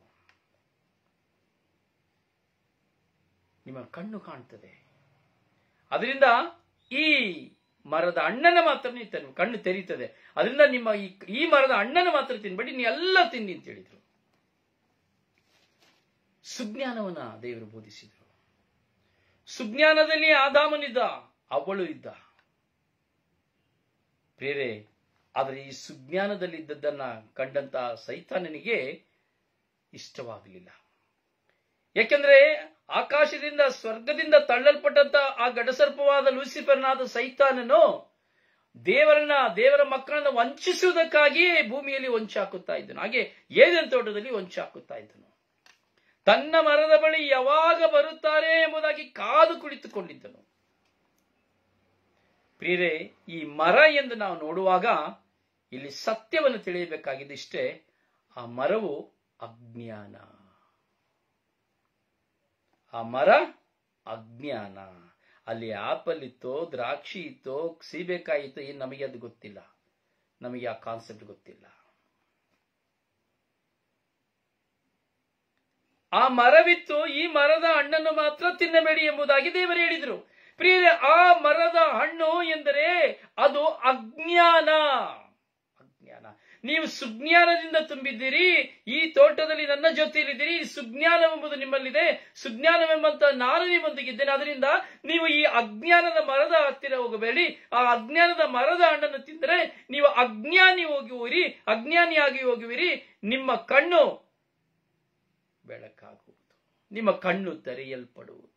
ನಿಮ್ಮ ಕಣ್ಣು ಕಾಣ್ತದೆ ಅದರಿಂದ ಈ ಮರದ ಅಣ್ಣನ ಮಾತ್ರ ನೀವು ಕಣ್ಣು ತೆರೀತದೆ ಅದರಿಂದ ನಿಮ್ಮ ಈ ಮರದ ಅಣ್ಣನ ಮಾತ್ರ ತಿನ್ಬೇಡಿ ನೀ ಎಲ್ಲ ತಿನ್ನಿ ಅಂತ ಹೇಳಿದರು ಸುಜ್ಞಾನವನ್ನ ದೇವರು ಬೋಧಿಸಿದರು ಸುಜ್ಞಾನದಲ್ಲಿ ಆದಾಮನಿದ್ದ ಅವಳು ಇದ್ದ ಪ್ರೇರೆ ಆದರೆ ಈ ಇದ್ದದ್ದನ್ನ ಕಂಡಂತ ಸೈತಾನನಿಗೆ ಇಷ್ಟವಾಗಲಿಲ್ಲ ಯಾಕೆಂದ್ರೆ ಆಕಾಶದಿಂದ ಸ್ವರ್ಗದಿಂದ ತಳ್ಳಲ್ಪಟ್ಟಂತ ಆ ಗಡಸರ್ಪವಾದ ಲೂಸಿಫರ್ನಾದ ಸೈತಾನನು ದೇವರನ್ನ ದೇವರ ಮಕ್ಕಳನ್ನ ವಂಚಿಸುವುದಕ್ಕಾಗಿಯೇ ಭೂಮಿಯಲ್ಲಿ ವಂಚಾಕುತ್ತಾ ಇದ್ದನು ಹಾಗೆ ಏದನ್ ತೋಟದಲ್ಲಿ ವಂಚಾಕುತ್ತಾ ಇದ್ದನು ತನ್ನ ಮರದ ಬಳಿ ಯಾವಾಗ ಬರುತ್ತಾರೆ ಎಂಬುದಾಗಿ ಕಾದು ಕುಳಿತುಕೊಂಡಿದ್ದನು ಪ್ರಿಯರೇ ಈ ಮರ ಎಂದು ನಾವು ನೋಡುವಾಗ ಇಲ್ಲಿ ಸತ್ಯವನ್ನು ತಿಳಿಯಬೇಕಾಗಿದ್ದಿಷ್ಟೇ ಆ ಮರವು ಅಜ್ಞಾನ ಆ ಮರ ಅಜ್ಞಾನ ಅಲ್ಲಿ ಆಪಲ್ ಇತ್ತೋ ದ್ರಾಕ್ಷಿ ಇತ್ತೋ ಸೀಬೇಕಾಯಿ ಏನು ನಮಗೆ ಅದು ಗೊತ್ತಿಲ್ಲ ನಮಗೆ ಆ ಕಾನ್ಸೆಪ್ಟ್ ಗೊತ್ತಿಲ್ಲ ಆ ಮರವಿತ್ತು ಈ ಮರದ ಹಣ್ಣನ್ನು ಮಾತ್ರ ತಿನ್ನಬೇಡಿ ಎಂಬುದಾಗಿ ದೇವರು ಹೇಳಿದರು ಪ್ರಿಯ ಆ ಮರದ ಹಣ್ಣು ಎಂದರೆ ಅದು ಅಜ್ಞಾನ ಅಜ್ಞಾನ ನೀವು ಸುಜ್ಞಾನದಿಂದ ತುಂಬಿದ್ದೀರಿ ಈ ತೋಟದಲ್ಲಿ ನನ್ನ ಜೊತೆಯಲ್ಲಿದ್ದೀರಿ ಸುಜ್ಞಾನವೆಂಬುದು ನಿಮ್ಮಲ್ಲಿದೆ ಸುಜ್ಞಾನವೆಂಬಂತ ನಾನು ನಿಮ್ಮೊಂದಿಗಿದ್ದೇನೆ ಅದರಿಂದ ನೀವು ಈ ಅಜ್ಞಾನದ ಮರದ ಹತ್ತಿರ ಹೋಗಬೇಡಿ ಆ ಅಜ್ಞಾನದ ಮರದ ಹಣ್ಣನ್ನು ತಿಂದರೆ ನೀವು ಅಜ್ಞಾನಿ ಹೋಗುವಿರಿ ಅಜ್ಞಾನಿಯಾಗಿ ಹೋಗುವಿರಿ ನಿಮ್ಮ ಕಣ್ಣು ಬೆಳಕಾಗುವುದು ನಿಮ್ಮ ಕಣ್ಣು ತೆರೆಯಲ್ಪಡುವುದು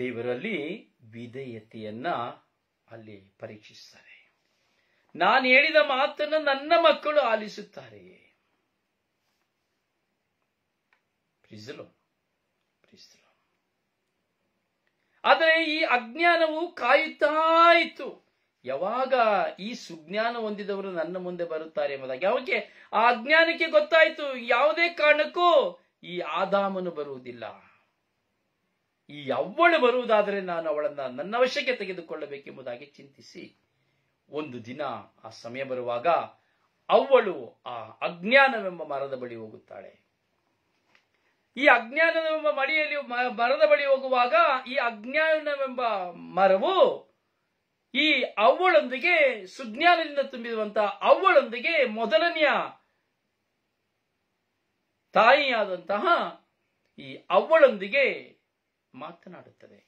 ದೇವರಲ್ಲಿ ವಿಧೇಯತೆಯನ್ನ ಅಲ್ಲಿ ಪರೀಕ್ಷಿಸ್ತಾರೆ ನಾನು ಹೇಳಿದ ಮಾತನ್ನು ನನ್ನ ಮಕ್ಕಳು ಆಲಿಸುತ್ತಾರೆ ಆದರೆ ಈ ಅಜ್ಞಾನವು ಕಾಯುತ್ತಾ ಇತ್ತು ಯಾವಾಗ ಈ ಸುಜ್ಞಾನ ಹೊಂದಿದವರು ನನ್ನ ಮುಂದೆ ಬರುತ್ತಾರೆ ಎಂಬುದಾಗಿ ಅವಕ್ಕೆ ಆ ಅಜ್ಞಾನಕ್ಕೆ ಗೊತ್ತಾಯಿತು ಯಾವುದೇ ಕಾರಣಕ್ಕೂ ಈ ಆದಾಮನು ಬರುವುದಿಲ್ಲ ಈ ಅವಳು ಬರುವುದಾದರೆ ನಾನು ಅವಳನ್ನ ನನ್ನ ವಶಕ್ಕೆ ತೆಗೆದುಕೊಳ್ಳಬೇಕೆಂಬುದಾಗಿ ಚಿಂತಿಸಿ ಒಂದು ದಿನ ಆ ಸಮಯ ಬರುವಾಗ ಅವಳು ಆ ಅಜ್ಞಾನವೆಂಬ ಮರದ ಬಳಿ ಹೋಗುತ್ತಾಳೆ ಈ ಅಜ್ಞಾನವೆಂಬ ಮಡಿಯಲ್ಲಿ ಮರದ ಬಳಿ ಹೋಗುವಾಗ ಈ ಅಜ್ಞಾನವೆಂಬ ಮರವು ಈ ಅವಳೊಂದಿಗೆ ಸುಜ್ಞಾನದಿಂದ ತುಂಬಿರುವಂತಹ ಅವಳೊಂದಿಗೆ ಮೊದಲನೆಯ ತಾಯಿಯಾದಂತಹ ಈ ಅವಳೊಂದಿಗೆ ಮಾತನಾಡುತ್ತದೆ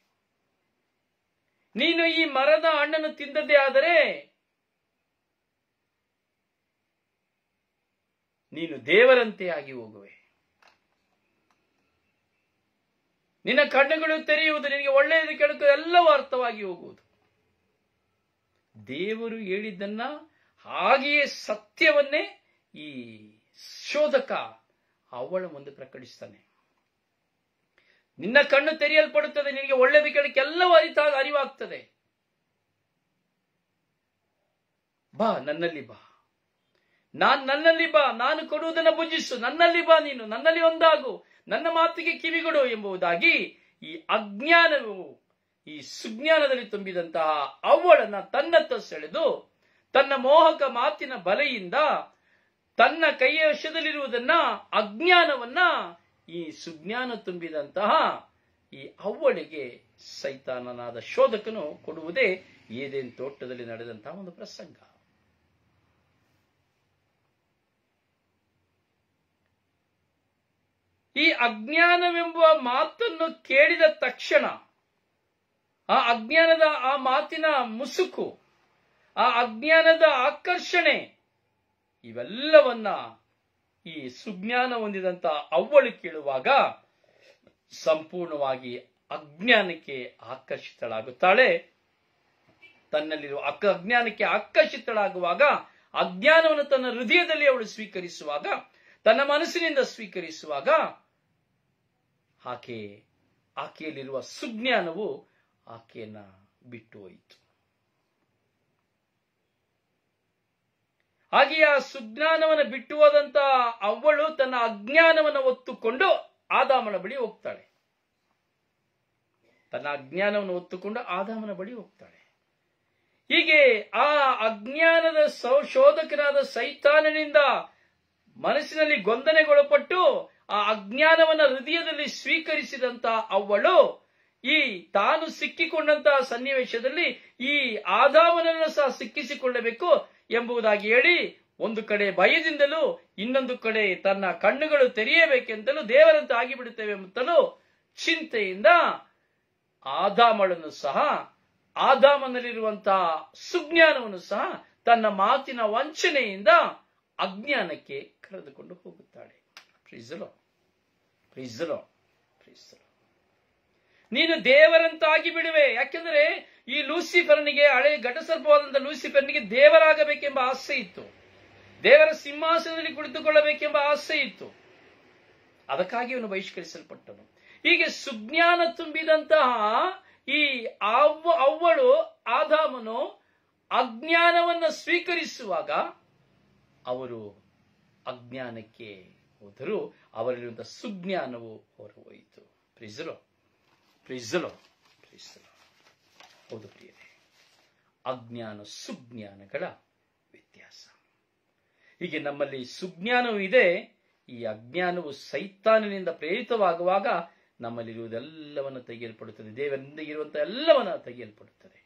ನೀನು ಈ ಮರದ ಹಣ್ಣನ್ನು ತಿಂದದೇ ಆದರೆ ನೀನು ದೇವರಂತೆ ಆಗಿ ಹೋಗುವೆ ನಿನ್ನ ಕಣ್ಣುಗಳು ತೆರೆಯುವುದು ನಿನಗೆ ಒಳ್ಳೆಯದು ಕೇಳುತ್ತದೆ ಎಲ್ಲವೂ ಅರ್ಥವಾಗಿ ಹೋಗುವುದು ದೇವರು ಹೇಳಿದ್ದನ್ನ ಹಾಗೆಯೇ ಸತ್ಯವನ್ನೇ ಈ ಶೋಧಕ ಅವಳ ಮುಂದೆ ಪ್ರಕಟಿಸ್ತಾನೆ ನಿನ್ನ ಕಣ್ಣು ತೆರೆಯಲ್ಪಡುತ್ತದೆ ನಿನಗೆ ಒಳ್ಳೆಯದು ಕೆಳಕ್ಕೆಲ್ಲವೂ ಅರಿತಾಗ ಅರಿವಾಗ್ತದೆ ಬಾ ನನ್ನಲ್ಲಿ ಬಾ ನಾನ್ ನನ್ನಲ್ಲಿ ಬಾ ನಾನು ಕೊಡುವುದನ್ನು ಭುಜಿಸು ನನ್ನಲ್ಲಿ ಬಾ ನೀನು ನನ್ನಲ್ಲಿ ಒಂದಾಗು ನನ್ನ ಮಾತಿಗೆ ಕಿವಿಗೊಡು ಎಂಬುದಾಗಿ ಈ ಅಜ್ಞಾನವು ಈ ಸುಜ್ಞಾನದಲ್ಲಿ ತುಂಬಿದಂತಹ ಅವಳನ್ನ ತನ್ನತ್ತ ಸೆಳೆದು ತನ್ನ ಮೋಹಕ ಮಾತಿನ ಬಲೆಯಿಂದ ತನ್ನ ಕೈಯ ವಶದಲ್ಲಿರುವುದನ್ನ ಅಜ್ಞಾನವನ್ನ ಈ ಸುಜ್ಞಾನ ತುಂಬಿದಂತಹ ಈ ಅವ್ವಳಿಗೆ ಸೈತಾನನಾದ ಶೋಧಕನು ಕೊಡುವುದೇ ಏದೇನ್ ತೋಟದಲ್ಲಿ ನಡೆದಂತಹ ಒಂದು ಪ್ರಸಂಗ ಈ ಅಜ್ಞಾನವೆಂಬ ಮಾತನ್ನು ಕೇಳಿದ ತಕ್ಷಣ ಆ ಅಜ್ಞಾನದ ಆ ಮಾತಿನ ಮುಸುಕು ಆ ಅಜ್ಞಾನದ ಆಕರ್ಷಣೆ ಇವೆಲ್ಲವನ್ನ ಈ ಸುಜ್ಞಾನ ಹೊಂದಿದಂತ ಅವಳು ಕೇಳುವಾಗ ಸಂಪೂರ್ಣವಾಗಿ ಅಜ್ಞಾನಕ್ಕೆ ಆಕರ್ಷಿತಳಾಗುತ್ತಾಳೆ ತನ್ನಲ್ಲಿರುವ ಅಕ್ಕ ಅಜ್ಞಾನಕ್ಕೆ ಆಕರ್ಷಿತಳಾಗುವಾಗ ಅಜ್ಞಾನವನ್ನು ತನ್ನ ಹೃದಯದಲ್ಲಿ ಅವಳು ಸ್ವೀಕರಿಸುವಾಗ ತನ್ನ ಮನಸ್ಸಿನಿಂದ ಸ್ವೀಕರಿಸುವಾಗ ಆಕೆ ಆಕೆಯಲ್ಲಿರುವ ಸುಜ್ಞಾನವು ಆಕೆಯನ್ನ ಬಿಟ್ಟು ಹೋಯಿತು ಹಾಗೆಯೇ ಆ ಸುಜ್ಞಾನವನ್ನು ಬಿಟ್ಟು ಹೋದಂತಹ ಅವಳು ತನ್ನ ಅಜ್ಞಾನವನ್ನು ಒತ್ತುಕೊಂಡು ಆದಾಮನ ಬಳಿ ಹೋಗ್ತಾಳೆ ತನ್ನ ಅಜ್ಞಾನವನ್ನು ಒತ್ತುಕೊಂಡು ಆದಾಮನ ಬಳಿ ಹೋಗ್ತಾಳೆ ಹೀಗೆ ಆ ಅಜ್ಞಾನದ ಸಂಶೋಧಕನಾದ ಸೈತಾನನಿಂದ ಮನಸ್ಸಿನಲ್ಲಿ ಗೊಂದನೆಗೊಳಪಟ್ಟು ಆ ಅಜ್ಞಾನವನ್ನ ಹೃದಯದಲ್ಲಿ ಸ್ವೀಕರಿಸಿದಂತ ಅವಳು ಈ ತಾನು ಸಿಕ್ಕಿಕೊಂಡಂತಹ ಸನ್ನಿವೇಶದಲ್ಲಿ ಈ ಆದಾಮನನ್ನು ಸಹ ಸಿಕ್ಕಿಸಿಕೊಳ್ಳಬೇಕು ಎಂಬುದಾಗಿ ಹೇಳಿ ಒಂದು ಕಡೆ ಭಯದಿಂದಲೂ ಇನ್ನೊಂದು ಕಡೆ ತನ್ನ ಕಣ್ಣುಗಳು ತೆರೆಯಬೇಕೆಂತಲೂ ದೇವರಂತೆ ಆಗಿಬಿಡುತ್ತೇವೆ ಎಂಬತ್ತಲೂ ಚಿಂತೆಯಿಂದ ಆದಾಮಳನ್ನು ಸಹ ಆದಾಮನಲ್ಲಿರುವಂತಹ ಸುಜ್ಞಾನವನ್ನು ಸಹ ತನ್ನ ಮಾತಿನ ವಂಚನೆಯಿಂದ ಅಜ್ಞಾನಕ್ಕೆ ಕರೆದುಕೊಂಡು ಹೋಗುತ್ತಾಳೆ ಪ್ರೀಸಲೋ ಪ್ರೀಸಲೋ ಪ್ರೀಸಲೋ ನೀನು ದೇವರಂತಾಗಿ ಬಿಡುವೆ ಯಾಕೆಂದ್ರೆ ಈ ಲೂಸಿಫರ್ನಿಗೆ ಹಳೆ ಘಟಸರ್ಪವಾದಂತ ಲೂಸಿಫರ್ನಿಗೆ ದೇವರಾಗಬೇಕೆಂಬ ಆಸೆ ಇತ್ತು ದೇವರ ಸಿಂಹಾಸನದಲ್ಲಿ ಕುಳಿತುಕೊಳ್ಳಬೇಕೆಂಬ ಆಸೆ ಇತ್ತು ಅದಕ್ಕಾಗಿ ಅವನು ಬಹಿಷ್ಕರಿಸಲ್ಪಟ್ಟನು ಹೀಗೆ ಸುಜ್ಞಾನ ತುಂಬಿದಂತಹ ಈ ಅವ್ವ ಅವ್ವಳು ಆದಾಮನು ಅಜ್ಞಾನವನ್ನು ಸ್ವೀಕರಿಸುವಾಗ ಅವರು ಅಜ್ಞಾನಕ್ಕೆ ಹೋದರೂ ಅವರಲ್ಲಿರುವಂತಹ ಸುಜ್ಞಾನವು ಹೋಯಿತು ಪ್ರಿಸರೋ ಪ್ರಿಸಲೋ ಪ್ಲೀಸ್ ಹೌದು ಪ್ರಿಯರೇ ಅಜ್ಞಾನ ಸುಜ್ಞಾನಗಳ ವ್ಯತ್ಯಾಸ ಹೀಗೆ ನಮ್ಮಲ್ಲಿ ಸುಜ್ಞಾನವೂ ಇದೆ ಈ ಅಜ್ಞಾನವು ಸೈತಾನಿನಿಂದ ಪ್ರೇರಿತವಾಗುವಾಗ ನಮ್ಮಲ್ಲಿರುವುದೆಲ್ಲವನ್ನು ತೆಗೆಯಲ್ಪಡುತ್ತದೆ ದೇವರಿಂದ ಇರುವಂತಹ ಎಲ್ಲವನ್ನ ತೆಗೆಯಲ್ಪಡುತ್ತದೆ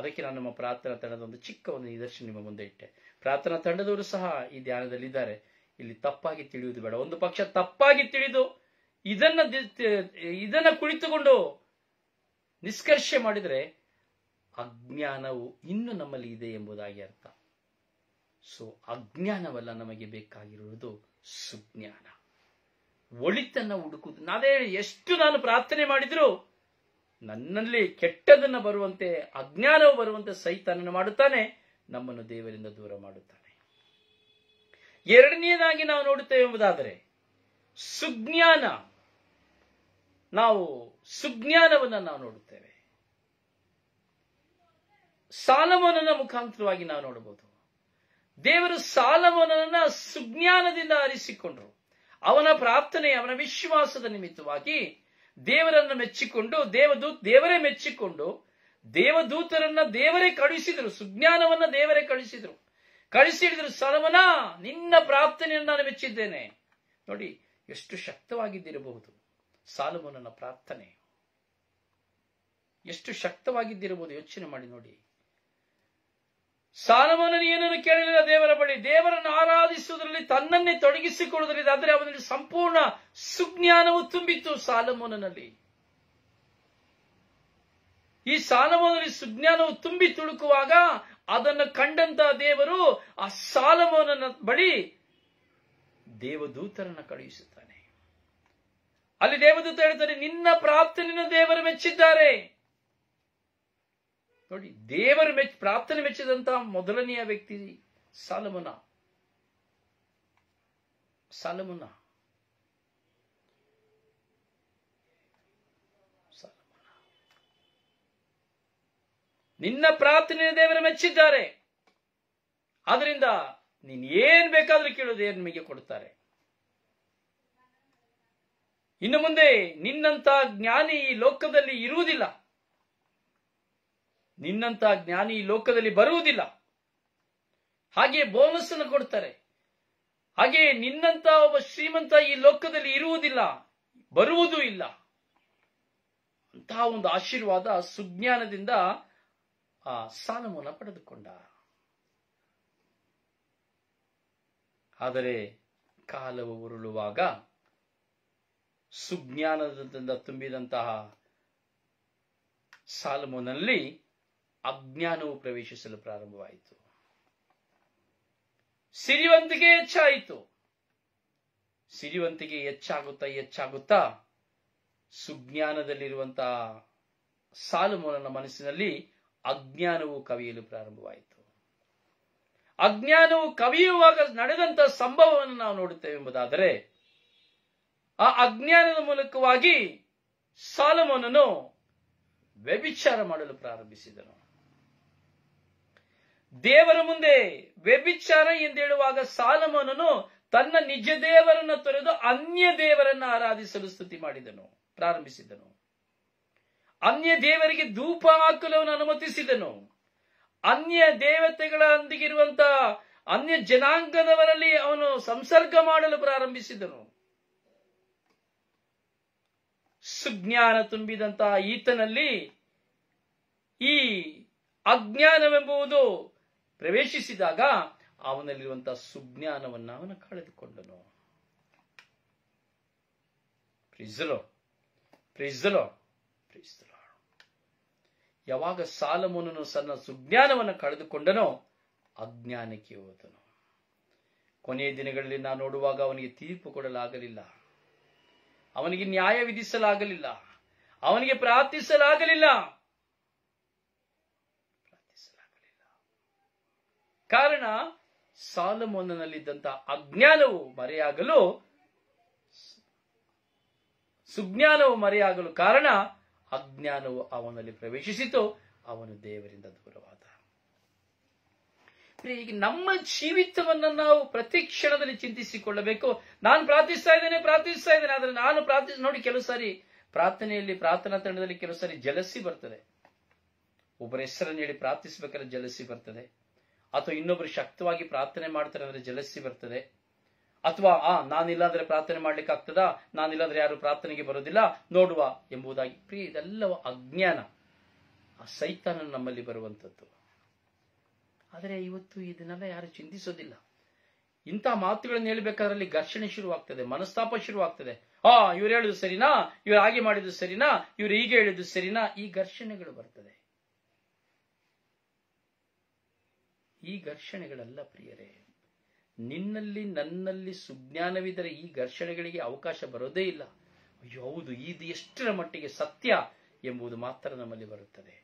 ಅದಕ್ಕೆ ನಾನು ನಮ್ಮ ಪ್ರಾರ್ಥನಾ ತಂಡದ ಒಂದು ಚಿಕ್ಕ ಒಂದು ನಿದರ್ಶನ ನಿಮ್ಮ ಮುಂದೆ ಇಟ್ಟೆ ಪ್ರಾರ್ಥನಾ ತಂಡದವರು ಸಹ ಈ ಧ್ಯಾನದಲ್ಲಿದ್ದಾರೆ ಇಲ್ಲಿ ತಪ್ಪಾಗಿ ತಿಳಿಯುವುದು ಬೇಡ ಒಂದು ಪಕ್ಷ ತಪ್ಪಾಗಿ ತಿಳಿದು ಇದನ್ನ ಇದನ್ನ ಕುಳಿತುಕೊಂಡು ನಿಷ್ಕರ್ಷೆ ಮಾಡಿದರೆ ಅಜ್ಞಾನವು ಇನ್ನು ನಮ್ಮಲ್ಲಿ ಇದೆ ಎಂಬುದಾಗಿ ಅರ್ಥ ಸೊ ಅಜ್ಞಾನವಲ್ಲ ನಮಗೆ ಬೇಕಾಗಿರುವುದು ಸುಜ್ಞಾನ ಒಳಿತನ್ನ ಹುಡುಕುವುದು ನಾನೇ ಎಷ್ಟು ನಾನು ಪ್ರಾರ್ಥನೆ ಮಾಡಿದರೂ ನನ್ನಲ್ಲಿ ಕೆಟ್ಟದನ್ನ ಬರುವಂತೆ ಅಜ್ಞಾನವು ಬರುವಂತೆ ಸೈತನನ್ನು ಮಾಡುತ್ತಾನೆ ನಮ್ಮನ್ನು ದೇವರಿಂದ ದೂರ ಮಾಡುತ್ತಾನೆ ಎರಡನೆಯದಾಗಿ ನಾವು ನೋಡುತ್ತೇವೆ ಎಂಬುದಾದರೆ ಸುಜ್ಞಾನ ನಾವು ಸುಜ್ಞಾನವನ್ನು ನಾವು ನೋಡುತ್ತೇವೆ ಸಾಲಮೋನನ ಮುಖಾಂತರವಾಗಿ ನಾವು ನೋಡಬಹುದು ದೇವರು ಸಾಲಮೋನನ ಸುಜ್ಞಾನದಿಂದ ಆರಿಸಿಕೊಂಡರು ಅವನ ಪ್ರಾರ್ಥನೆ ಅವನ ವಿಶ್ವಾಸದ ನಿಮಿತ್ತವಾಗಿ ದೇವರನ್ನು ಮೆಚ್ಚಿಕೊಂಡು ದೇವದೂತ್ ದೇವರೇ ಮೆಚ್ಚಿಕೊಂಡು ದೇವದೂತರನ್ನ ದೇವರೇ ಕಳುಹಿಸಿದರು ಸುಜ್ಞಾನವನ್ನ ದೇವರೇ ಕಳುಹಿಸಿದರು ಕಳಿಸಿಡಿದ್ರು ಸಲಮನ ನಿನ್ನ ಪ್ರಾರ್ಥನೆಯನ್ನು ನಾನು ಮೆಚ್ಚಿದ್ದೇನೆ ನೋಡಿ ಎಷ್ಟು ಶಕ್ತವಾಗಿದ್ದಿರಬಹುದು ಸಾಲುಮೋನನ ಪ್ರಾರ್ಥನೆ ಎಷ್ಟು ಶಕ್ತವಾಗಿದ್ದಿರಬಹುದು ಯೋಚನೆ ಮಾಡಿ ನೋಡಿ ಸಾಲಮೋನನು ಏನನ್ನು ಕೇಳಲಿಲ್ಲ ದೇವರ ಬಳಿ ದೇವರನ್ನು ಆರಾಧಿಸುವುದರಲ್ಲಿ ತನ್ನನ್ನೇ ತೊಡಗಿಸಿಕೊಳ್ಳುವುದರಿಂದ ಆದರೆ ಅವನಲ್ಲಿ ಸಂಪೂರ್ಣ ಸುಜ್ಞಾನವು ತುಂಬಿತ್ತು ಸಾಲಮೋನನಲ್ಲಿ ಈ ಸಾಲಮೋನಲ್ಲಿ ಸುಜ್ಞಾನವು ತುಂಬಿ ತುಳುಕುವಾಗ ಅದನ್ನು ಕಂಡಂತ ದೇವರು ಆ ಸಾಲಮೋನನ ಬಳಿ ದೇವದೂತರನ್ನು ಕಳುಹಿಸುತ್ತ ಅಲ್ಲಿ ದೇವದೂತ ಹೇಳ್ತಾರೆ ನಿನ್ನ ಪ್ರಾರ್ಥನೆಯನ್ನು ದೇವರು ಮೆಚ್ಚಿದ್ದಾರೆ ನೋಡಿ ದೇವರು ಮೆಚ್ಚ ಪ್ರಾರ್ಥನೆ ಮೆಚ್ಚಿದಂತಹ ಮೊದಲನೆಯ ವ್ಯಕ್ತಿ ಸಾಲಮನ ಸಾಲಮನ ನಿನ್ನ ಪ್ರಾರ್ಥನೆ ದೇವರು ಮೆಚ್ಚಿದ್ದಾರೆ ಆದ್ರಿಂದ ನೀನ್ ಏನ್ ಬೇಕಾದ್ರೂ ಕೇಳೋದು ನಿಮಗೆ ಕೊಡ್ತಾರೆ ಇನ್ನು ಮುಂದೆ ನಿನ್ನಂತ ಜ್ಞಾನಿ ಈ ಲೋಕದಲ್ಲಿ ಇರುವುದಿಲ್ಲ ನಿನ್ನಂತ ಜ್ಞಾನಿ ಈ ಲೋಕದಲ್ಲಿ ಬರುವುದಿಲ್ಲ ಹಾಗೆ ಬೋನಸ್ ಅನ್ನು ಕೊಡ್ತಾರೆ ಹಾಗೆ ನಿನ್ನಂತ ಒಬ್ಬ ಶ್ರೀಮಂತ ಈ ಲೋಕದಲ್ಲಿ ಇರುವುದಿಲ್ಲ ಬರುವುದೂ ಇಲ್ಲ ಅಂತಹ ಒಂದು ಆಶೀರ್ವಾದ ಸುಜ್ಞಾನದಿಂದ ಆ ಸ್ಥಾನವನ್ನು ಪಡೆದುಕೊಂಡ ಆದರೆ ಕಾಲವು ಉರುಳುವಾಗ ಸುಜ್ಞಾನದಿಂದ ತುಂಬಿದಂತಹ ಸಾಲಮೋನಲ್ಲಿ ಅಜ್ಞಾನವು ಪ್ರವೇಶಿಸಲು ಪ್ರಾರಂಭವಾಯಿತು ಸಿರಿವಂತಿಗೆ ಹೆಚ್ಚಾಯಿತು ಸಿರಿವಂತಿಗೆ ಹೆಚ್ಚಾಗುತ್ತಾ ಹೆಚ್ಚಾಗುತ್ತಾ ಸುಜ್ಞಾನದಲ್ಲಿರುವಂತಹ ಸಾಲುಮೋನನ ಮನಸ್ಸಿನಲ್ಲಿ ಅಜ್ಞಾನವು ಕವಿಯಲು ಪ್ರಾರಂಭವಾಯಿತು ಅಜ್ಞಾನವು ಕವಿಯುವಾಗ ನಡೆದಂತಹ ಸಂಭವವನ್ನು ನಾವು ನೋಡುತ್ತೇವೆ ಎಂಬುದಾದರೆ ಆ ಅಜ್ಞಾನದ ಮೂಲಕವಾಗಿ ಸಾಲಮನನು ವ್ಯಭಿಚಾರ ಮಾಡಲು ಪ್ರಾರಂಭಿಸಿದನು ದೇವರ ಮುಂದೆ ವ್ಯಭಿಚಾರ ಎಂದೇಳುವಾಗ ಸಾಲಮನನು ತನ್ನ ನಿಜ ದೇವರನ್ನು ತೊರೆದು ಅನ್ಯ ದೇವರನ್ನು ಆರಾಧಿಸಲು ಸ್ತುತಿ ಮಾಡಿದನು ಪ್ರಾರಂಭಿಸಿದನು ಅನ್ಯ ದೇವರಿಗೆ ಧೂಪ ಹಾಕಲು ಅವನು ಅನುಮತಿಸಿದನು ಅನ್ಯ ದೇವತೆಗಳೊಂದಿಗಿರುವಂತಹ ಅನ್ಯ ಜನಾಂಗದವರಲ್ಲಿ ಅವನು ಸಂಸರ್ಗ ಮಾಡಲು ಪ್ರಾರಂಭಿಸಿದನು ಸುಜ್ಞಾನ ತುಂಬಿದಂತಹ ಈತನಲ್ಲಿ ಈ ಅಜ್ಞಾನವೆಂಬುದು ಪ್ರವೇಶಿಸಿದಾಗ ಅವನಲ್ಲಿರುವಂತಹ ಸುಜ್ಞಾನವನ್ನು ಅವನು ಕಳೆದುಕೊಂಡನು ಯಾವಾಗ ಸಾಲಮೋನನು ಸಣ್ಣ ಸುಜ್ಞಾನವನ್ನು ಕಳೆದುಕೊಂಡನೋ ಅಜ್ಞಾನಕ್ಕೆ ಹೋದನು ಕೊನೆಯ ದಿನಗಳಲ್ಲಿ ನಾ ನೋಡುವಾಗ ಅವನಿಗೆ ತೀರ್ಪು ಕೊಡಲಾಗಲಿಲ್ಲ ಅವನಿಗೆ ನ್ಯಾಯ ವಿಧಿಸಲಾಗಲಿಲ್ಲ ಅವನಿಗೆ ಪ್ರಾರ್ಥಿಸಲಾಗಲಿಲ್ಲ ಕಾರಣ ಸಾಲಮೋನಲ್ಲಿದ್ದಂತಹ ಅಜ್ಞಾನವು ಮರೆಯಾಗಲು ಸುಜ್ಞಾನವು ಮರೆಯಾಗಲು ಕಾರಣ ಅಜ್ಞಾನವು ಅವನಲ್ಲಿ ಪ್ರವೇಶಿಸಿತು ಅವನು ದೇವರಿಂದ ದೂರವಾದ ಈಗ ನಮ್ಮ ಜೀವಿತವನ್ನ ನಾವು ಪ್ರತಿ ಕ್ಷಣದಲ್ಲಿ ಚಿಂತಿಸಿಕೊಳ್ಳಬೇಕು ನಾನು ಪ್ರಾರ್ಥಿಸ್ತಾ ಇದ್ದೇನೆ ಪ್ರಾರ್ಥಿಸ್ತಾ ಇದ್ದೇನೆ ಆದ್ರೆ ನಾನು ಪ್ರಾರ್ಥಿಸ್ ನೋಡಿ ಕೆಲವು ಸಾರಿ ಪ್ರಾರ್ಥನೆಯಲ್ಲಿ ಪ್ರಾರ್ಥನಾ ತಂಡದಲ್ಲಿ ಕೆಲವು ಸಾರಿ ಜಲಸಿ ಬರ್ತದೆ ಒಬ್ಬರ ಹೆಸರನ್ನು ಹೇಳಿ ಪ್ರಾರ್ಥಿಸಬೇಕಾದ್ರೆ ಜಲಸಿ ಬರ್ತದೆ ಅಥವಾ ಇನ್ನೊಬ್ಬರು ಶಕ್ತವಾಗಿ ಪ್ರಾರ್ಥನೆ ಮಾಡ್ತಾರೆ ಅಂದ್ರೆ ಜಲಸಿ ಬರ್ತದೆ ಅಥವಾ ಆ ನಾನಿಲ್ಲ ಅಂದ್ರೆ ಪ್ರಾರ್ಥನೆ ಮಾಡ್ಲಿಕ್ಕೆ ಆಗ್ತದಾ ನಾನಿಲ್ಲ ಅಂದ್ರೆ ಯಾರು ಪ್ರಾರ್ಥನೆಗೆ ಬರೋದಿಲ್ಲ ನೋಡುವ ಎಂಬುದಾಗಿ ಪ್ರಿಯ ಇದೆಲ್ಲವೂ ಅಜ್ಞಾನ ಆ ಸೈತಾನ ನಮ್ಮಲ್ಲಿ ಬರುವಂಥದ್ದು ಆದರೆ ಇವತ್ತು ಇದನ್ನೆಲ್ಲ ಯಾರು ಚಿಂತಿಸೋದಿಲ್ಲ ಇಂಥ ಮಾತುಗಳನ್ನು ಹೇಳ್ಬೇಕಾದ್ರಲ್ಲಿ ಘರ್ಷಣೆ ಶುರುವಾಗ್ತದೆ ಮನಸ್ತಾಪ ಶುರುವಾಗ್ತದೆ ಆ ಇವ್ರು ಹೇಳುದು ಸರಿನಾ ಇವ್ರು ಹಾಗೆ ಮಾಡಿದ್ದು ಸರಿನಾ ಇವ್ರು ಹೀಗೆ ಹೇಳಿದ್ರು ಸರಿನಾ ಈ ಘರ್ಷಣೆಗಳು ಬರ್ತದೆ ಈ ಘರ್ಷಣೆಗಳಲ್ಲ ಪ್ರಿಯರೇ ನಿನ್ನಲ್ಲಿ ನನ್ನಲ್ಲಿ ಸುಜ್ಞಾನವಿದ್ದರೆ ಈ ಘರ್ಷಣೆಗಳಿಗೆ ಅವಕಾಶ ಬರೋದೇ ಇಲ್ಲ ಅಯ್ಯೋ ಹೌದು ಇದು ಎಷ್ಟರ ಮಟ್ಟಿಗೆ ಸತ್ಯ ಎಂಬುದು ಮಾತ್ರ ನಮ್ಮಲ್ಲಿ ಬರುತ್ತದೆ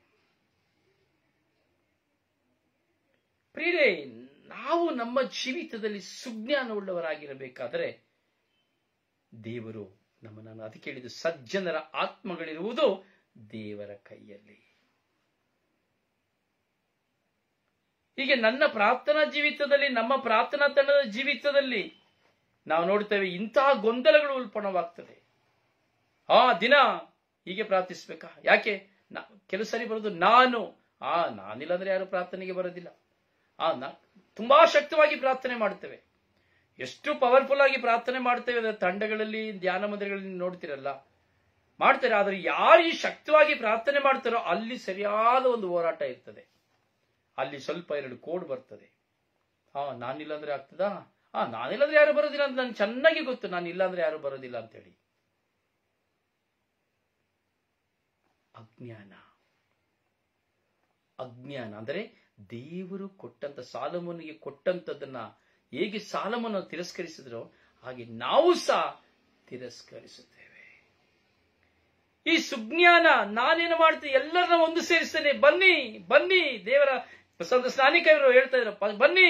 ಪ್ರಿಯರೇ ನಾವು ನಮ್ಮ ಜೀವಿತದಲ್ಲಿ ಸುಜ್ಞಾನವುಳ್ಳವರಾಗಿರಬೇಕಾದರೆ ದೇವರು ನಾನು ಅದಕ್ಕೆ ಹೇಳಿದ್ದು ಸಜ್ಜನರ ಆತ್ಮಗಳಿರುವುದು ದೇವರ ಕೈಯಲ್ಲಿ ಹೀಗೆ ನನ್ನ ಪ್ರಾರ್ಥನಾ ಜೀವಿತದಲ್ಲಿ ನಮ್ಮ ಪ್ರಾರ್ಥನಾ ತಂಡದ ಜೀವಿತದಲ್ಲಿ ನಾವು ನೋಡ್ತೇವೆ ಇಂತಹ ಗೊಂದಲಗಳು ಉಲ್ಪಣವಾಗ್ತದೆ ಆ ದಿನ ಹೀಗೆ ಪ್ರಾರ್ಥಿಸ್ಬೇಕಾ ಯಾಕೆ ಕೆಲಸರಿ ಬರೋದು ನಾನು ಆ ನಾನಿಲ್ಲ ಅಂದ್ರೆ ಯಾರು ಪ್ರಾರ್ಥನೆಗೆ ಬರೋದಿಲ್ಲ ಆ ತುಂಬಾ ಶಕ್ತವಾಗಿ ಪ್ರಾರ್ಥನೆ ಮಾಡ್ತೇವೆ ಎಷ್ಟು ಪವರ್ಫುಲ್ ಆಗಿ ಪ್ರಾರ್ಥನೆ ಮಾಡ್ತೇವೆ ಅದರ ತಂಡಗಳಲ್ಲಿ ಧ್ಯಾನ ಮಂದಿರಗಳಲ್ಲಿ ನೋಡ್ತಿರಲ್ಲ ಮಾಡ್ತಾರೆ ಆದರೆ ಯಾರು ಈ ಶಕ್ತವಾಗಿ ಪ್ರಾರ್ಥನೆ ಮಾಡ್ತಾರೋ ಅಲ್ಲಿ ಸರಿಯಾದ ಒಂದು ಹೋರಾಟ ಇರ್ತದೆ ಅಲ್ಲಿ ಸ್ವಲ್ಪ ಎರಡು ಕೋಡ್ ಬರ್ತದೆ ಹಾ ನಾನಿಲ್ಲಾಂದ್ರೆ ಅಂದ್ರೆ ಆಗ್ತದಾ ಹಾ ನಾನಿಲ್ಲಾಂದ್ರೆ ಯಾರು ಬರೋದಿಲ್ಲ ಅಂತ ನನ್ಗೆ ಚೆನ್ನಾಗಿ ಗೊತ್ತು ನಾನು ಇಲ್ಲಾಂದ್ರೆ ಯಾರು ಬರೋದಿಲ್ಲ ಅಂತೇಳಿ ಅಜ್ಞಾನ ಅಜ್ಞಾನ ಅಂದರೆ ದೇವರು ಕೊಟ್ಟಂತ ಸಾಲಮನಿಗೆ ಕೊಟ್ಟಂತದನ್ನ ಹೇಗೆ ಸಾಲಮನ ತಿರಸ್ಕರಿಸಿದ್ರು ಹಾಗೆ ನಾವು ಸಹ ತಿರಸ್ಕರಿಸುತ್ತೇವೆ ಈ ಸುಜ್ಞಾನ ನಾನೇನು ಮಾಡ್ತೀನಿ ಎಲ್ಲರನ್ನ ಒಂದು ಸೇರಿಸ್ತೇನೆ ಬನ್ನಿ ಬನ್ನಿ ದೇವರ ಸಂತ ಇವರು ಹೇಳ್ತಾ ಇದ್ರು ಬನ್ನಿ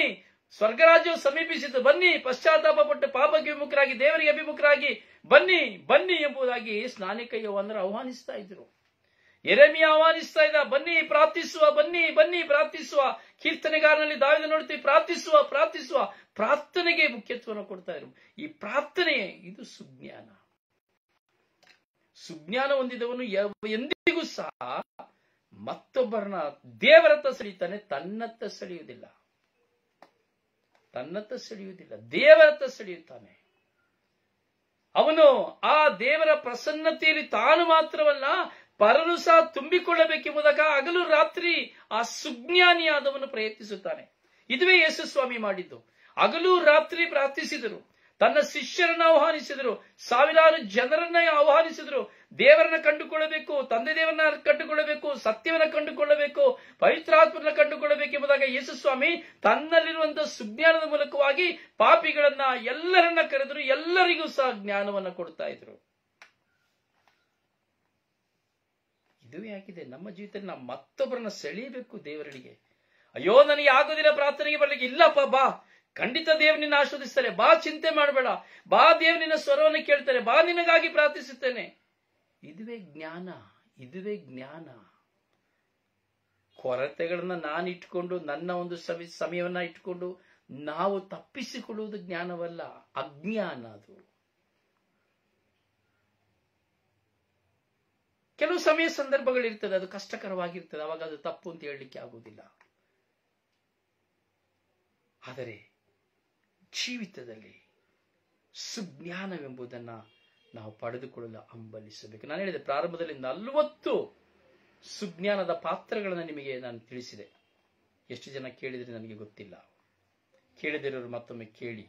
ಸ್ವರ್ಗರಾಜ್ಯ ಸಮೀಪಿಸಿತು ಬನ್ನಿ ಪಶ್ಚಾತ್ತಾಪ ಪಟ್ಟು ಪಾಪಕ್ಕೆ ವಿಮುಖರಾಗಿ ದೇವರಿಗೆ ಅಭಿಮುಖರಾಗಿ ಬನ್ನಿ ಬನ್ನಿ ಎಂಬುದಾಗಿ ಸ್ನಾನಿಕಯ್ಯವ ಅಂದ್ರೆ ಆಹ್ವಾನಿಸ್ತಾ ಇದ್ರು ಎರೆಮಿ ಆಹ್ವಾನಿಸ್ತಾ ಇದ್ದ ಬನ್ನಿ ಪ್ರಾರ್ಥಿಸುವ ಬನ್ನಿ ಬನ್ನಿ ಪ್ರಾರ್ಥಿಸುವ ಕೀರ್ತನೆಗಾರನಲ್ಲಿ ದಾವಿದ ನೋಡ್ತೀವಿ ಪ್ರಾರ್ಥಿಸುವ ಪ್ರಾರ್ಥಿಸುವ ಪ್ರಾರ್ಥನೆಗೆ ಮುಖ್ಯತ್ವವನ್ನು ಕೊಡ್ತಾ ಇದ್ರು ಈ ಪ್ರಾರ್ಥನೆ ಇದು ಸುಜ್ಞಾನ ಸುಜ್ಞಾನ ಹೊಂದಿದವನು ಎಂದಿಗೂ ಸಹ ಮತ್ತೊಬ್ಬರನ್ನ ದೇವರತ್ತ ಸೆಳೆಯುತ್ತಾನೆ ತನ್ನತ್ತ ಸೆಳೆಯುವುದಿಲ್ಲ ತನ್ನತ್ತ ಸೆಳೆಯುವುದಿಲ್ಲ ದೇವರತ್ತ ಸೆಳೆಯುತ್ತಾನೆ ಅವನು ಆ ದೇವರ ಪ್ರಸನ್ನತೆಯಲ್ಲಿ ತಾನು ಮಾತ್ರವಲ್ಲ ಪರರು ಸಹ ತುಂಬಿಕೊಳ್ಳಬೇಕೆಂಬುದಾಗ ಹಗಲು ರಾತ್ರಿ ಆ ಸುಜ್ಞಾನಿಯಾದವನು ಪ್ರಯತ್ನಿಸುತ್ತಾನೆ ಇದುವೇ ಯೇಸುಸ್ವಾಮಿ ಮಾಡಿದ್ದು ಹಗಲು ರಾತ್ರಿ ಪ್ರಾರ್ಥಿಸಿದರು ತನ್ನ ಶಿಷ್ಯರನ್ನ ಆಹ್ವಾನಿಸಿದರು ಸಾವಿರಾರು ಜನರನ್ನ ಆಹ್ವಾನಿಸಿದರು ದೇವರನ್ನ ಕಂಡುಕೊಳ್ಳಬೇಕು ತಂದೆ ದೇವರನ್ನ ಕಂಡುಕೊಳ್ಳಬೇಕು ಸತ್ಯವನ್ನ ಕಂಡುಕೊಳ್ಳಬೇಕು ಪವಿತ್ರಾತ್ಮನ ಕಂಡುಕೊಳ್ಳಬೇಕೆಂಬುದಾಗ ಯೇಸುಸ್ವಾಮಿ ತನ್ನಲ್ಲಿರುವಂತಹ ಸುಜ್ಞಾನದ ಮೂಲಕವಾಗಿ ಪಾಪಿಗಳನ್ನ ಎಲ್ಲರನ್ನ ಕರೆದರು ಎಲ್ಲರಿಗೂ ಸಹ ಜ್ಞಾನವನ್ನ ಕೊಡ್ತಾ ಇದ್ರು ಮದುವೆ ಆಗಿದೆ ನಮ್ಮ ಜೀವಿತದಲ್ಲಿ ನಾವು ಮತ್ತೊಬ್ಬರನ್ನ ಸೆಳೀಬೇಕು ದೇವರಳಿಗೆ ಅಯ್ಯೋ ನನಗೆ ಆಗೋದಿಲ್ಲ ಪ್ರಾರ್ಥನೆಗೆ ಬರಲಿಕ್ಕೆ ಇಲ್ಲಪ್ಪ ಬಾ ಖಂಡಿತ ದೇವ್ ನಿನ್ನ ಆಶ್ವದಿಸ್ತಾರೆ ಬಾ ಚಿಂತೆ ಮಾಡಬೇಡ ಬಾ ದೇವ್ ನಿನ್ನ ಸ್ವರವನ್ನು ಕೇಳ್ತಾರೆ ಬಾ ನಿನಗಾಗಿ ಪ್ರಾರ್ಥಿಸುತ್ತೇನೆ ಇದುವೇ ಜ್ಞಾನ ಇದುವೇ ಜ್ಞಾನ ಕೊರತೆಗಳನ್ನ ನಾನು ಇಟ್ಕೊಂಡು ನನ್ನ ಒಂದು ಸಮಯವನ್ನ ಇಟ್ಕೊಂಡು ನಾವು ತಪ್ಪಿಸಿಕೊಳ್ಳುವುದು ಜ್ಞಾನವಲ್ಲ ಅಜ್ಞಾನ ಅದು ಕೆಲವು ಸಮಯ ಸಂದರ್ಭಗಳಿರ್ತದೆ ಅದು ಕಷ್ಟಕರವಾಗಿರ್ತದೆ ಅವಾಗ ಅದು ತಪ್ಪು ಅಂತ ಹೇಳಲಿಕ್ಕೆ ಆಗುವುದಿಲ್ಲ ಆದರೆ ಜೀವಿತದಲ್ಲಿ ಸುಜ್ಞಾನವೆಂಬುದನ್ನ ನಾವು ಪಡೆದುಕೊಳ್ಳಲು ಹಂಬಲಿಸಬೇಕು ನಾನು ಹೇಳಿದೆ ಪ್ರಾರಂಭದಲ್ಲಿ ನಲವತ್ತು ಸುಜ್ಞಾನದ ಪಾತ್ರಗಳನ್ನು ನಿಮಗೆ ನಾನು ತಿಳಿಸಿದೆ ಎಷ್ಟು ಜನ ಕೇಳಿದರೆ ನನಗೆ ಗೊತ್ತಿಲ್ಲ ಕೇಳಿದಿರೋರು ಮತ್ತೊಮ್ಮೆ ಕೇಳಿ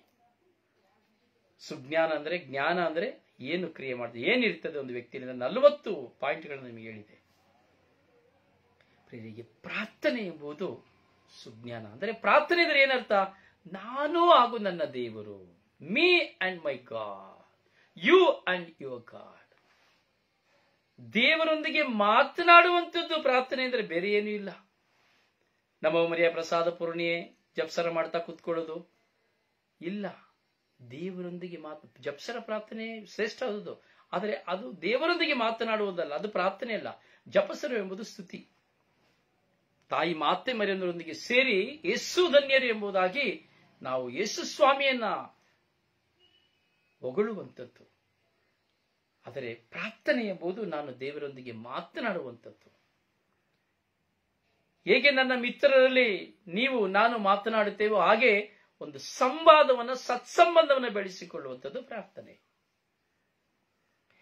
ಸುಜ್ಞಾನ ಅಂದರೆ ಜ್ಞಾನ ಅಂದರೆ ಏನು ಕ್ರಿಯೆ ಮಾಡಿದೆ ಏನಿರ್ತದೆ ಒಂದು ವ್ಯಕ್ತಿಯಿಂದ ನಲವತ್ತು ಪಾಯಿಂಟ್ಗಳನ್ನು ನಿಮಗೆ ಹೇಳಿದೆ ಪ್ರೇರಿಗೆ ಪ್ರಾರ್ಥನೆ ಎಂಬುದು ಸುಜ್ಞಾನ ಅಂದರೆ ಪ್ರಾರ್ಥನೆ ಅಂದರೆ ಏನರ್ಥ ನಾನು ಹಾಗೂ ನನ್ನ ದೇವರು me and my god you and your god ದೇವರೊಂದಿಗೆ ಮಾತನಾಡುವಂಥದ್ದು ಪ್ರಾರ್ಥನೆ ಅಂದರೆ ಬೇರೆ ಏನೂ ಇಲ್ಲ ನಮ್ಮ ಮರಿಯ ಪ್ರಸಾದ ಪೂರ್ಣಿಯೇ ಜಪ್ಸರ ಮಾಡ್ತಾ ಕೂತ್ಕೊಳ್ಳೋದು ಇಲ್ಲ ದೇವರೊಂದಿಗೆ ಮಾತು ಜಪ್ಸರ ಪ್ರಾರ್ಥನೆ ಅದು ಆದರೆ ಅದು ದೇವರೊಂದಿಗೆ ಮಾತನಾಡುವುದಲ್ಲ ಅದು ಪ್ರಾರ್ಥನೆ ಅಲ್ಲ ಜಪಸರು ಎಂಬುದು ಸ್ತುತಿ ತಾಯಿ ಮಾತೆ ಮರೆಯೊಂದರೊಂದಿಗೆ ಸೇರಿ ಯೇಸು ಧನ್ಯರು ಎಂಬುದಾಗಿ ನಾವು ಯೇಸು ಸ್ವಾಮಿಯನ್ನ ಹೊಗಳುವಂಥದ್ದು ಆದರೆ ಪ್ರಾರ್ಥನೆ ಎಂಬುದು ನಾನು ದೇವರೊಂದಿಗೆ ಮಾತನಾಡುವಂಥದ್ದು ಹೇಗೆ ನನ್ನ ಮಿತ್ರರಲ್ಲಿ ನೀವು ನಾನು ಮಾತನಾಡುತ್ತೇವೋ ಹಾಗೆ ಒಂದು ಸಂವಾದವನ್ನ ಸತ್ಸಂಬಂಧವನ್ನ ಬೆಳೆಸಿಕೊಳ್ಳುವಂಥದ್ದು ಪ್ರಾರ್ಥನೆ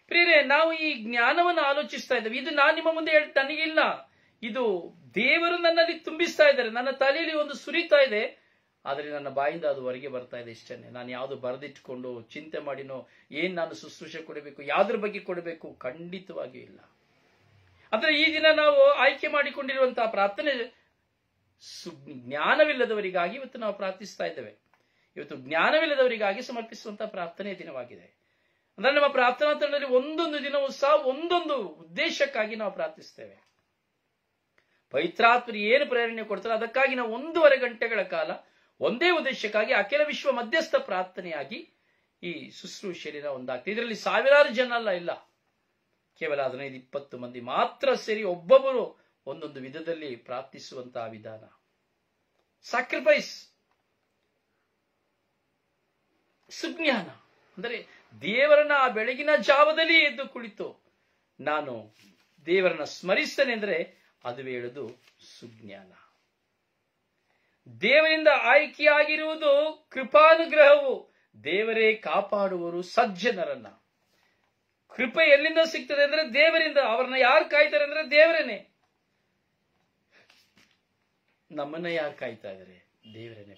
ಪ್ರಿಯರೇ ನಾವು ಈ ಜ್ಞಾನವನ್ನು ಆಲೋಚಿಸ್ತಾ ಇದ್ದೇವೆ ಇದು ನಾನು ನಿಮ್ಮ ಮುಂದೆ ನನಗಿಲ್ಲ ಇದು ದೇವರು ನನ್ನಲ್ಲಿ ತುಂಬಿಸ್ತಾ ಇದ್ದಾರೆ ನನ್ನ ತಲೆಯಲ್ಲಿ ಒಂದು ಸುರಿತಾ ಇದೆ ಆದರೆ ನನ್ನ ಬಾಯಿಂದ ಅದು ಹೊರಗೆ ಬರ್ತಾ ಇದೆ ಇಷ್ಟನ್ನೇ ನಾನು ಯಾವುದು ಬರೆದಿಟ್ಕೊಂಡು ಚಿಂತೆ ಮಾಡಿನೋ ಏನ್ ನಾನು ಶುಶ್ರೂಷೆ ಕೊಡಬೇಕು ಯಾವ್ದ್ರ ಬಗ್ಗೆ ಕೊಡಬೇಕು ಖಂಡಿತವಾಗಿಯೂ ಇಲ್ಲ ಅಂದ್ರೆ ಈ ದಿನ ನಾವು ಆಯ್ಕೆ ಮಾಡಿಕೊಂಡಿರುವಂತಹ ಪ್ರಾರ್ಥನೆ ಜ್ಞಾನವಿಲ್ಲದವರಿಗಾಗಿ ಇವತ್ತು ನಾವು ಪ್ರಾರ್ಥಿಸ್ತಾ ಇದ್ದೇವೆ ಇವತ್ತು ಜ್ಞಾನವಿಲ್ಲದವರಿಗಾಗಿ ಸಮರ್ಪಿಸುವಂತಹ ಪ್ರಾರ್ಥನೆಯ ದಿನವಾಗಿದೆ ಅಂದ್ರೆ ನಮ್ಮ ಪ್ರಾರ್ಥನಾ ತಂಡದಲ್ಲಿ ಒಂದೊಂದು ದಿನವೂ ಸಹ ಒಂದೊಂದು ಉದ್ದೇಶಕ್ಕಾಗಿ ನಾವು ಪ್ರಾರ್ಥಿಸ್ತೇವೆ ಪವಿತ್ರಾತ್ಮರು ಏನು ಪ್ರೇರಣೆ ಕೊಡ್ತಾರೆ ಅದಕ್ಕಾಗಿ ನಾವು ಒಂದೂವರೆ ಗಂಟೆಗಳ ಕಾಲ ಒಂದೇ ಉದ್ದೇಶಕ್ಕಾಗಿ ಅಖಿಲ ವಿಶ್ವ ಮಧ್ಯಸ್ಥ ಪ್ರಾರ್ಥನೆಯಾಗಿ ಈ ಶುಶ್ರೂಷೆಯಲ್ಲಿ ನಾವು ಒಂದಾಗ್ತದೆ ಇದರಲ್ಲಿ ಸಾವಿರಾರು ಜನ ಅಲ್ಲ ಇಲ್ಲ ಕೇವಲ ಹದಿನೈದು ಇಪ್ಪತ್ತು ಮಂದಿ ಮಾತ್ರ ಸೇರಿ ಒಬ್ಬೊಬ್ಬರು ಒಂದೊಂದು ವಿಧದಲ್ಲಿ ಪ್ರಾರ್ಥಿಸುವಂತಹ ವಿಧಾನ ಸಾಕ್ರಿಫೈಸ್ ಸುಜ್ಞಾನ ಅಂದರೆ ದೇವರನ್ನ ಆ ಬೆಳಗಿನ ಜಾವದಲ್ಲಿ ಎದ್ದು ಕುಳಿತು ನಾನು ದೇವರನ್ನ ಸ್ಮರಿಸ್ತೇನೆ ಅಂದರೆ ಅದುವೇ ಹೇಳುದು ಸುಜ್ಞಾನ ದೇವರಿಂದ ಆಯ್ಕೆಯಾಗಿರುವುದು ಕೃಪಾನುಗ್ರಹವು ದೇವರೇ ಕಾಪಾಡುವರು ಸಜ್ಜನರನ್ನ ಕೃಪೆ ಎಲ್ಲಿಂದ ಸಿಗ್ತದೆ ಅಂದ್ರೆ ದೇವರಿಂದ ಅವರನ್ನ ಯಾರು ಕಾಯ್ತಾರೆ ಅಂದ್ರೆ ದೇವರೇನೆ ನಮ್ಮನ್ನ ಯಾರು ಕಾಯ್ತಾ ಇದ್ದಾರೆ ದೇವರನ್ನೇ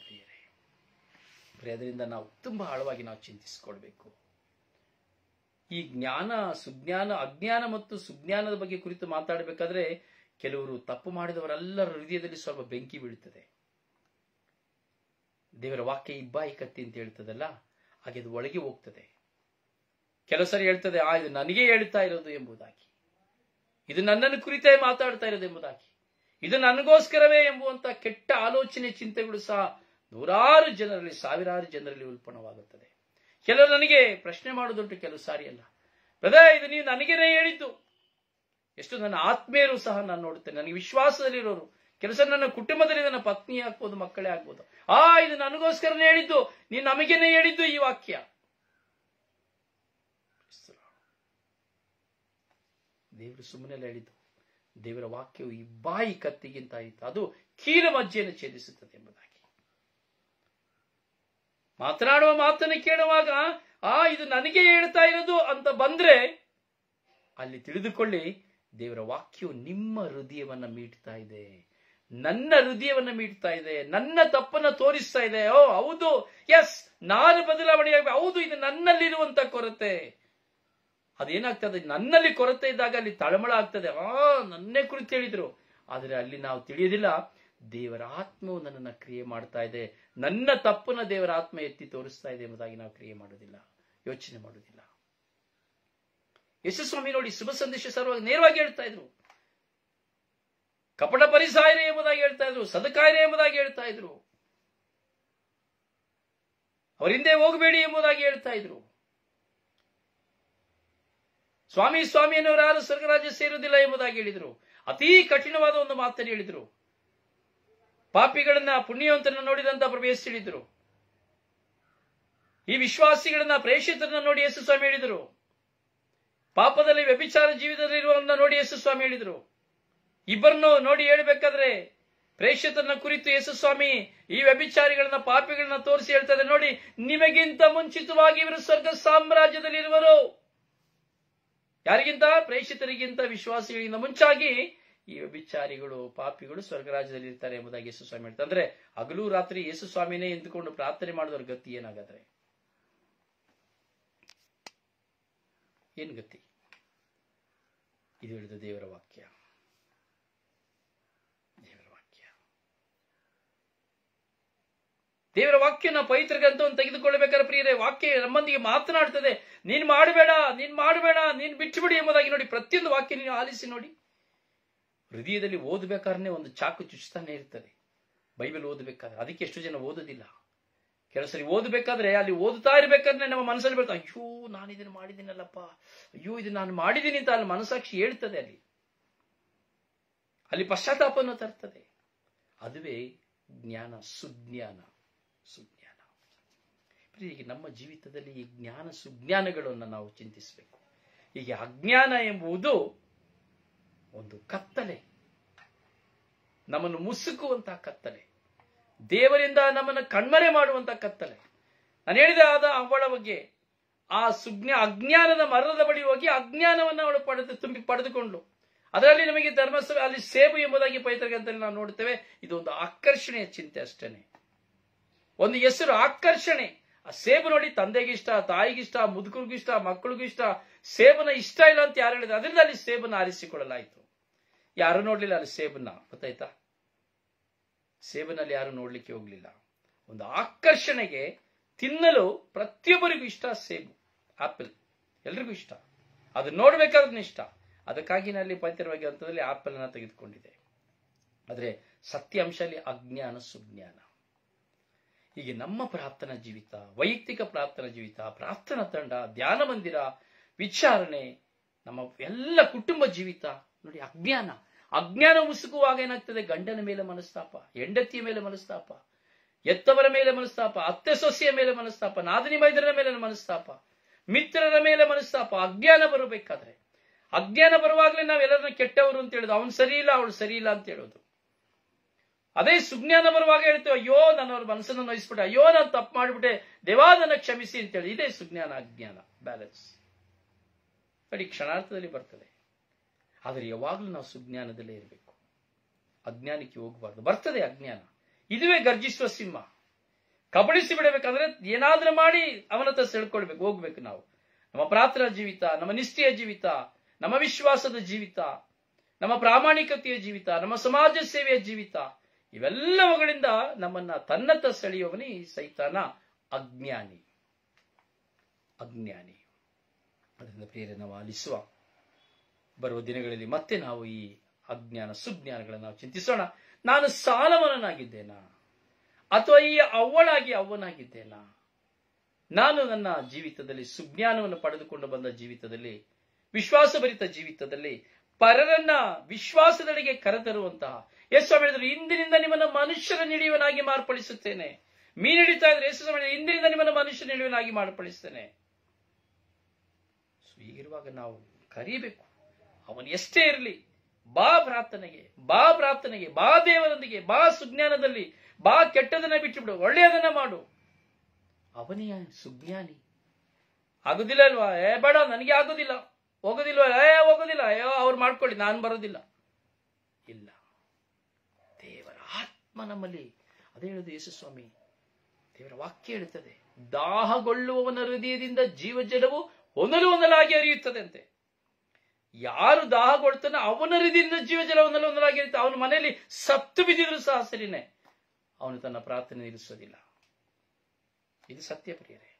ಪ್ರಿಯರೇ ಅದರಿಂದ ನಾವು ತುಂಬಾ ಆಳವಾಗಿ ನಾವು ಚಿಂತಿಸಿಕೊಳ್ಬೇಕು ಈ ಜ್ಞಾನ ಸುಜ್ಞಾನ ಅಜ್ಞಾನ ಮತ್ತು ಸುಜ್ಞಾನದ ಬಗ್ಗೆ ಕುರಿತು ಮಾತಾಡಬೇಕಾದ್ರೆ ಕೆಲವರು ತಪ್ಪು ಮಾಡಿದವರೆಲ್ಲರ ಹೃದಯದಲ್ಲಿ ಸ್ವಲ್ಪ ಬೆಂಕಿ ಬೀಳುತ್ತದೆ ದೇವರ ವಾಕ್ಯ ಇಬ್ಬಾಯಿ ಕತ್ತಿ ಅಂತ ಹೇಳ್ತದಲ್ಲ ಹಾಗೆ ಅದು ಒಳಗೆ ಹೋಗ್ತದೆ ಕೆಲವು ಸರಿ ಹೇಳ್ತದೆ ಆ ಇದು ನನಗೆ ಹೇಳ್ತಾ ಇರೋದು ಎಂಬುದಾಗಿ ಇದು ನನ್ನನ್ನು ಕುರಿತೇ ಮಾತಾಡ್ತಾ ಇರೋದು ಎಂಬುದಾಗಿ ಇದು ನನಗೋಸ್ಕರವೇ ಎಂಬುವಂತಹ ಕೆಟ್ಟ ಆಲೋಚನೆ ಚಿಂತೆಗಳು ಸಹ ನೂರಾರು ಜನರಲ್ಲಿ ಸಾವಿರಾರು ಜನರಲ್ಲಿ ಉಲ್ಪಣವಾಗುತ್ತದೆ ಕೆಲವರು ನನಗೆ ಪ್ರಶ್ನೆ ಮಾಡೋದುಂಟು ಕೆಲವು ಸಾರಿ ಅಲ್ಲ ಇದು ನೀವು ನನಗೇನೆ ಹೇಳಿದ್ದು ಎಷ್ಟು ನನ್ನ ಆತ್ಮೀಯರು ಸಹ ನಾನು ನೋಡುತ್ತೇನೆ ನನಗೆ ವಿಶ್ವಾಸದಲ್ಲಿರೋರು ಕೆಲಸ ನನ್ನ ಕುಟುಂಬದಲ್ಲಿ ನನ್ನ ಪತ್ನಿ ಆಗ್ಬೋದು ಮಕ್ಕಳೇ ಆಗ್ಬೋದು ಆ ಇದು ನನಗೋಸ್ಕರನೇ ಹೇಳಿದ್ದು ನೀನು ನಮಗೇನೆ ಹೇಳಿದ್ದು ಈ ವಾಕ್ಯ ದೇವರು ಸುಮ್ಮನೆ ಹೇಳಿದ್ದು ದೇವರ ವಾಕ್ಯವು ಈ ಬಾಯಿ ಕತ್ತಿಗಿಂತ ಇತ್ತು ಅದು ಮಜ್ಜೆಯನ್ನು ಛೇದಿಸುತ್ತದೆ ಎಂಬುದಾಗಿ ಮಾತನಾಡುವ ಮಾತನ್ನು ಕೇಳುವಾಗ ಆ ಇದು ನನಗೆ ಹೇಳ್ತಾ ಇರೋದು ಅಂತ ಬಂದ್ರೆ ಅಲ್ಲಿ ತಿಳಿದುಕೊಳ್ಳಿ ದೇವರ ವಾಕ್ಯವು ನಿಮ್ಮ ಹೃದಯವನ್ನ ಮೀಟ್ತಾ ಇದೆ ನನ್ನ ಹೃದಯವನ್ನ ಮೀಟ್ತಾ ಇದೆ ನನ್ನ ತಪ್ಪನ್ನ ತೋರಿಸ್ತಾ ಇದೆ ಓ ಹೌದು ಎಸ್ ನಾನು ಬದಲಾವಣೆಯಾಗ ಹೌದು ಇದು ನನ್ನಲ್ಲಿರುವಂತ ಕೊರತೆ ಅದೇನಾಗ್ತದೆ ನನ್ನಲ್ಲಿ ಕೊರತೆ ಇದ್ದಾಗ ಅಲ್ಲಿ ತಳಮಳ ಆಗ್ತದೆ ಆ ನನ್ನೇ ಕುರಿತು ಹೇಳಿದ್ರು ಆದರೆ ಅಲ್ಲಿ ನಾವು ತಿಳಿಯೋದಿಲ್ಲ ದೇವರ ಆತ್ಮವು ನನ್ನನ್ನು ಕ್ರಿಯೆ ಮಾಡ್ತಾ ಇದೆ ನನ್ನ ತಪ್ಪನ್ನ ದೇವರ ಆತ್ಮ ಎತ್ತಿ ತೋರಿಸ್ತಾ ಇದೆ ಎಂಬುದಾಗಿ ನಾವು ಕ್ರಿಯೆ ಮಾಡೋದಿಲ್ಲ ಯೋಚನೆ ಮಾಡೋದಿಲ್ಲ ಯಶಸ್ವಾಮಿ ನೋಡಿ ಶುಭ ಸಂದೇಶ ಸರ್ವಾಗಿ ನೇರವಾಗಿ ಹೇಳ್ತಾ ಇದ್ರು ಕಪಟ ಪರಿಸಾಯಿರೆ ಎಂಬುದಾಗಿ ಹೇಳ್ತಾ ಇದ್ರು ಸದಕಾಯಿರೆ ಎಂಬುದಾಗಿ ಹೇಳ್ತಾ ಇದ್ರು ಅವರಿಂದೇ ಹೋಗಬೇಡಿ ಎಂಬುದಾಗಿ ಹೇಳ್ತಾ ಇದ್ರು ಸ್ವಾಮಿ ಸ್ವಾಮಿಯನ್ನು ಸ್ವರ್ಗರಾಜ ಸೇರುವುದಿಲ್ಲ ಎಂಬುದಾಗಿ ಹೇಳಿದರು ಅತಿ ಕಠಿಣವಾದ ಒಂದು ಮಾತನ್ನು ಹೇಳಿದರು ಪಾಪಿಗಳನ್ನ ಪುಣ್ಯವಂತರನ್ನ ನೋಡಿದಂತ ಪ್ರಭು ಹೇಳಿದರು ಈ ವಿಶ್ವಾಸಿಗಳನ್ನ ಪ್ರೇಷಿತರನ್ನ ನೋಡಿ ಯೇಸು ಸ್ವಾಮಿ ಹೇಳಿದರು ಪಾಪದಲ್ಲಿ ವ್ಯಭಿಚಾರ ಇರುವವರನ್ನ ನೋಡಿ ಯೇಸು ಸ್ವಾಮಿ ಹೇಳಿದರು ಇಬ್ಬರನ್ನು ನೋಡಿ ಹೇಳಬೇಕಾದ್ರೆ ಪ್ರೇಷಿತರನ್ನ ಕುರಿತು ಯೇಸು ಸ್ವಾಮಿ ಈ ವ್ಯಭಿಚಾರಿಗಳನ್ನ ಪಾಪಿಗಳನ್ನ ತೋರಿಸಿ ಹೇಳ್ತಾರೆ ನೋಡಿ ನಿಮಗಿಂತ ಮುಂಚಿತವಾಗಿ ಇವರು ಸ್ವರ್ಗ ಸಾಮ್ರಾಜ್ಯದಲ್ಲಿ ಇರುವರು ಯಾರಿಗಿಂತ ಪ್ರೇಷಿತರಿಗಿಂತ ವಿಶ್ವಾಸಿಗಳಿಗಿಂತ ಮುಂಚಾಗಿ ಈ ವ್ಯಭಿಚಾರಿಗಳು ಪಾಪಿಗಳು ಸ್ವರ್ಗರಾಜ್ಯದಲ್ಲಿ ಇರ್ತಾರೆ ಎಂಬುದಾಗಿ ಯೇಸು ಸ್ವಾಮಿ ಹೇಳ್ತಾರೆ ಅಂದ್ರೆ ಹಗಲು ರಾತ್ರಿ ಯೇಸು ಸ್ವಾಮಿನೇ ಎಂದುಕೊಂಡು ಪ್ರಾರ್ಥನೆ ಮಾಡಿದವ್ರ ಗತಿ ಏನಾಗಾದ್ರೆ ಏನ್ ಗತಿ ಇದು ಹೇಳಿದ ದೇವರ ವಾಕ್ಯ ದೇವರ ವಾಕ್ಯನ ಗ್ರಂಥವನ್ನು ತೆಗೆದುಕೊಳ್ಳಬೇಕಾದ್ರೆ ಪ್ರಿಯರೇ ವಾಕ್ಯ ನಮ್ಮೊಂದಿಗೆ ಮಾತನಾಡ್ತದೆ ನೀನ್ ಮಾಡಬೇಡ ನೀನ್ ಮಾಡಬೇಡ ನೀನ್ ಬಿಟ್ಟು ಎಂಬುದಾಗಿ ನೋಡಿ ಪ್ರತಿಯೊಂದು ವಾಕ್ಯ ನೀನು ಆಲಿಸಿ ನೋಡಿ ಹೃದಯದಲ್ಲಿ ಓದಬೇಕಾದ್ರೆ ಒಂದು ಚಾಕು ಚುಚ್ಚುತ್ತಾನೆ ಇರ್ತದೆ ಬೈಬಲ್ ಓದಬೇಕಾದ್ರೆ ಅದಕ್ಕೆ ಎಷ್ಟು ಜನ ಓದೋದಿಲ್ಲ ಕೆಲಸರಿ ಓದಬೇಕಾದ್ರೆ ಅಲ್ಲಿ ಓದುತ್ತಾ ಇರ್ಬೇಕಾದ್ರೆ ನಮ್ಮ ಮನಸ್ಸಲ್ಲಿ ಬರ್ತದೆ ಅಯ್ಯೋ ನಾನು ಇದನ್ನು ಮಾಡಿದ್ದೀನಲ್ಲಪ್ಪ ಅಯ್ಯೋ ಇದು ನಾನು ಮಾಡಿದ್ದೀನಿ ಅಂತ ಅಲ್ಲಿ ಮನಸ್ಸಾಕ್ಷಿ ಹೇಳ್ತದೆ ಅಲ್ಲಿ ಅಲ್ಲಿ ಪಶ್ಚಾತ್ತಾಪವನ್ನು ತರ್ತದೆ ಅದುವೇ ಜ್ಞಾನ ಸುಜ್ಞಾನ ಸುಜ್ಞಾನ ನಮ್ಮ ಜೀವಿತದಲ್ಲಿ ಈ ಜ್ಞಾನ ಸುಜ್ಞಾನಗಳನ್ನು ನಾವು ಚಿಂತಿಸಬೇಕು ಈಗ ಅಜ್ಞಾನ ಎಂಬುದು ಒಂದು ಕತ್ತಲೆ ನಮ್ಮನ್ನು ಮುಸುಕುವಂತಹ ಕತ್ತಲೆ ದೇವರಿಂದ ನಮ್ಮನ್ನು ಕಣ್ಮರೆ ಮಾಡುವಂತಹ ಕತ್ತಲೆ ನಾನು ಹೇಳಿದೆ ಆದ ಅವಳ ಬಗ್ಗೆ ಆ ಸುಜ್ಞಾ ಅಜ್ಞಾನದ ಮರದ ಬಳಿ ಹೋಗಿ ಅಜ್ಞಾನವನ್ನು ಅವಳು ಪಡೆದು ತುಂಬಿ ಪಡೆದುಕೊಂಡು ಅದರಲ್ಲಿ ನಮಗೆ ಧರ್ಮಸ್ಥಳ ಅಲ್ಲಿ ಸೇಬು ಎಂಬುದಾಗಿ ಪೈತರಿಕೆ ಅಂತ ನಾವು ಇದು ಒಂದು ಆಕರ್ಷಣೆಯ ಚಿಂತೆ ಅಷ್ಟೇನೆ ಒಂದು ಹೆಸರು ಆಕರ್ಷಣೆ ಆ ಸೇಬು ನೋಡಿ ತಂದೆಗಿಷ್ಟ ತಾಯಿಗಿಷ್ಟ ಮುದುಕರಿಗಿಷ್ಟ ಇಷ್ಟ ಸೇಬನ ಇಷ್ಟ ಇಲ್ಲ ಅಂತ ಯಾರು ಹೇಳಿದ್ರು ಅದರಿಂದ ಅಲ್ಲಿ ಸೇಬನ್ನ ಆರಿಸಿಕೊಳ್ಳಲಾಯಿತು ಯಾರು ನೋಡ್ಲಿಲ್ಲ ಅಲ್ಲಿ ಸೇಬನ್ನ ಗೊತ್ತಾಯ್ತಾ ಸೇಬನಲ್ಲಿ ಯಾರು ನೋಡ್ಲಿಕ್ಕೆ ಹೋಗ್ಲಿಲ್ಲ ಒಂದು ಆಕರ್ಷಣೆಗೆ ತಿನ್ನಲು ಪ್ರತಿಯೊಬ್ಬರಿಗೂ ಇಷ್ಟ ಸೇಬು ಆಪಲ್ ಎಲ್ರಿಗೂ ಇಷ್ಟ ಅದು ನೋಡ್ಬೇಕಾದ್ರೂ ಇಷ್ಟ ಅದಕ್ಕಾಗಿ ನಲ್ಲಿ ಪೈತ್ರವಾಗಿ ಹಂತದಲ್ಲಿ ಆಪಲ್ ಅನ್ನ ತೆಗೆದುಕೊಂಡಿದೆ ಆದರೆ ಅಲ್ಲಿ ಅಜ್ಞಾನ ಸುಜ್ಞಾನ ಹೀಗೆ ನಮ್ಮ ಪ್ರಾರ್ಥನಾ ಜೀವಿತ ವೈಯಕ್ತಿಕ ಪ್ರಾರ್ಥನಾ ಜೀವಿತ ಪ್ರಾರ್ಥನಾ ತಂಡ ಧ್ಯಾನ ಮಂದಿರ ವಿಚಾರಣೆ ನಮ್ಮ ಎಲ್ಲ ಕುಟುಂಬ ಜೀವಿತ ನೋಡಿ ಅಜ್ಞಾನ ಅಜ್ಞಾನ ಉಸುಕುವಾಗ ಏನಾಗ್ತದೆ ಗಂಡನ ಮೇಲೆ ಮನಸ್ತಾಪ ಹೆಂಡತಿಯ ಮೇಲೆ ಮನಸ್ತಾಪ ಎತ್ತವರ ಮೇಲೆ ಮನಸ್ತಾಪ ಅತ್ತೆ ಸೊಸೆಯ ಮೇಲೆ ಮನಸ್ತಾಪ ನಾದಿನಿ ಮೈದರನ ಮೇಲೆ ಮನಸ್ತಾಪ ಮಿತ್ರರ ಮೇಲೆ ಮನಸ್ತಾಪ ಅಜ್ಞಾನ ಬರಬೇಕಾದ್ರೆ ಅಜ್ಞಾನ ಬರುವಾಗಲೇ ನಾವೆಲ್ಲರನ್ನ ಕೆಟ್ಟವರು ಅಂತ ಹೇಳೋದು ಅವನು ಸರಿ ಇಲ್ಲ ಅವಳು ಸರಿ ಇಲ್ಲ ಅಂತ ಹೇಳೋದು ಅದೇ ಸುಜ್ಞಾನ ಬರುವಾಗ ಹೇಳ್ತೇವೆ ಅಯ್ಯೋ ನನ್ನವ್ರ ಮನಸ್ಸನ್ನು ನೋಯಿಸ್ಬಿಟ್ಟೆ ಅಯ್ಯೋ ನಾನು ತಪ್ಪು ಮಾಡಿಬಿಟ್ಟೆ ದೇವಾದನ ಕ್ಷಮಿಸಿ ಕ್ಷಮಿಸಿ ಅಂತೇಳಿ ಇದೇ ಸುಜ್ಞಾನ ಅಜ್ಞಾನ ಬ್ಯಾಲೆನ್ಸ್ ನೋಡಿ ಕ್ಷಣಾರ್ಥದಲ್ಲಿ ಬರ್ತದೆ ಆದರೆ ಯಾವಾಗಲೂ ನಾವು ಸುಜ್ಞಾನದಲ್ಲೇ ಇರಬೇಕು ಅಜ್ಞಾನಕ್ಕೆ ಹೋಗಬಾರ್ದು ಬರ್ತದೆ ಅಜ್ಞಾನ ಇದುವೇ ಗರ್ಜಿಸುವ ಸಿಂಹ ಕಬಳಿಸಿ ಬಿಡಬೇಕಂದ್ರೆ ಏನಾದ್ರೂ ಮಾಡಿ ಅವನ ಹತ್ರ ಸೆಳ್ಕೊಳ್ಬೇಕು ಹೋಗ್ಬೇಕು ನಾವು ನಮ್ಮ ಪ್ರಾತ್ರ ಜೀವಿತ ನಮ್ಮ ನಿಷ್ಠೆಯ ಜೀವಿತ ನಮ್ಮ ವಿಶ್ವಾಸದ ಜೀವಿತ ನಮ್ಮ ಪ್ರಾಮಾಣಿಕತೆಯ ಜೀವಿತ ನಮ್ಮ ಸಮಾಜ ಸೇವೆಯ ಜೀವಿತ ಇವೆಲ್ಲವುಗಳಿಂದ ನಮ್ಮನ್ನ ತನ್ನತ್ತ ಸೆಳೆಯುವವನಿ ಸೈತಾನ ಅಜ್ಞಾನಿ ಅಜ್ಞಾನಿ ಅದರಿಂದ ಪ್ರೇರಣೆ ಆಲಿಸುವ ಬರುವ ದಿನಗಳಲ್ಲಿ ಮತ್ತೆ ನಾವು ಈ ಅಜ್ಞಾನ ಸುಜ್ಞಾನಗಳನ್ನು ನಾವು ಚಿಂತಿಸೋಣ ನಾನು ಸಾಲವನನಾಗಿದ್ದೇನ ಅಥವಾ ಈ ಅವಳಾಗಿ ಅವನಾಗಿದ್ದೇನ ನಾನು ನನ್ನ ಜೀವಿತದಲ್ಲಿ ಸುಜ್ಞಾನವನ್ನು ಪಡೆದುಕೊಂಡು ಬಂದ ಜೀವಿತದಲ್ಲಿ ವಿಶ್ವಾಸಭರಿತ ಜೀವಿತದಲ್ಲಿ ಪರರನ್ನ ವಿಶ್ವಾಸದೆಡೆಗೆ ಕರೆತರುವಂತಹ ಯೇಸು ಹೇಳಿದ್ರು ಇಂದಿನಿಂದ ನಿಮ್ಮನ್ನು ಮನುಷ್ಯರ ನಿಡಿಯವನಾಗಿ ಮಾರ್ಪಡಿಸುತ್ತೇನೆ ಮೀನು ಹಿಡಿತಾ ಇದ್ರೆ ಯಶಸ್ಸು ಹೇಳಿದ್ರೆ ಇಂದಿನಿಂದ ನಿಮ್ಮನ್ನು ಮನುಷ್ಯ ನಿಡಿಯವನಾಗಿ ಮಾರ್ಪಡಿಸ್ತೇನೆ ಹೀಗಿರುವಾಗ ನಾವು ಕರೀಬೇಕು ಅವನು ಎಷ್ಟೇ ಇರಲಿ ಬಾ ಪ್ರಾರ್ಥನೆಗೆ ಬಾ ಪ್ರಾರ್ಥನೆಗೆ ಬಾ ದೇವರೊಂದಿಗೆ ಬಾ ಸುಜ್ಞಾನದಲ್ಲಿ ಬಾ ಕೆಟ್ಟದನ್ನ ಬಿಟ್ಟು ಬಿಡು ಒಳ್ಳೆಯದನ್ನ ಮಾಡು ಅವನೇ ಸುಜ್ಞಾನಿ ಆಗುದಿಲ್ಲ ಅಲ್ವಾ ಏ ಬೇಡ ನನಗೆ ಆಗುದಿಲ್ಲ ಹೋಗೋದಿಲ್ವ ಏ ಹೋಗೋದಿಲ್ಲ ಅಯ್ಯೋ ಅವ್ರು ಮಾಡ್ಕೊಳ್ಳಿ ನಾನು ಬರೋದಿಲ್ಲ ಇಲ್ಲ ಆತ್ಮ ನಮ್ಮಲ್ಲಿ ಅದೇ ಹೇಳುದು ಯೇಸುಸ್ವಾಮಿ ದೇವರ ವಾಕ್ಯ ಹೇಳುತ್ತದೆ ದಾಹಗೊಳ್ಳುವವನ ಹೃದಯದಿಂದ ಜೀವಜಲವು ಒಂದಲು ಒಂದಲಾಗಿ ಅರಿಯುತ್ತದೆ ಅಂತೆ ಯಾರು ದಾಹಗೊಳ್ತಾನೋ ಅವನ ಹೃದಯದಿಂದ ಜೀವ ಜಲ ಒಂದಲು ಒಂದಲಾಗಿ ಹರಿಯುತ್ತೆ ಅವನ ಮನೆಯಲ್ಲಿ ಸತ್ತು ಬಿದ್ದಿದ್ರು ಸಹ ಸರಿನೇ ಅವನು ತನ್ನ ಪ್ರಾರ್ಥನೆ ನಿಲ್ಲಿಸೋದಿಲ್ಲ ಇದು ಸತ್ಯ ಪ್ರಿಯರೇ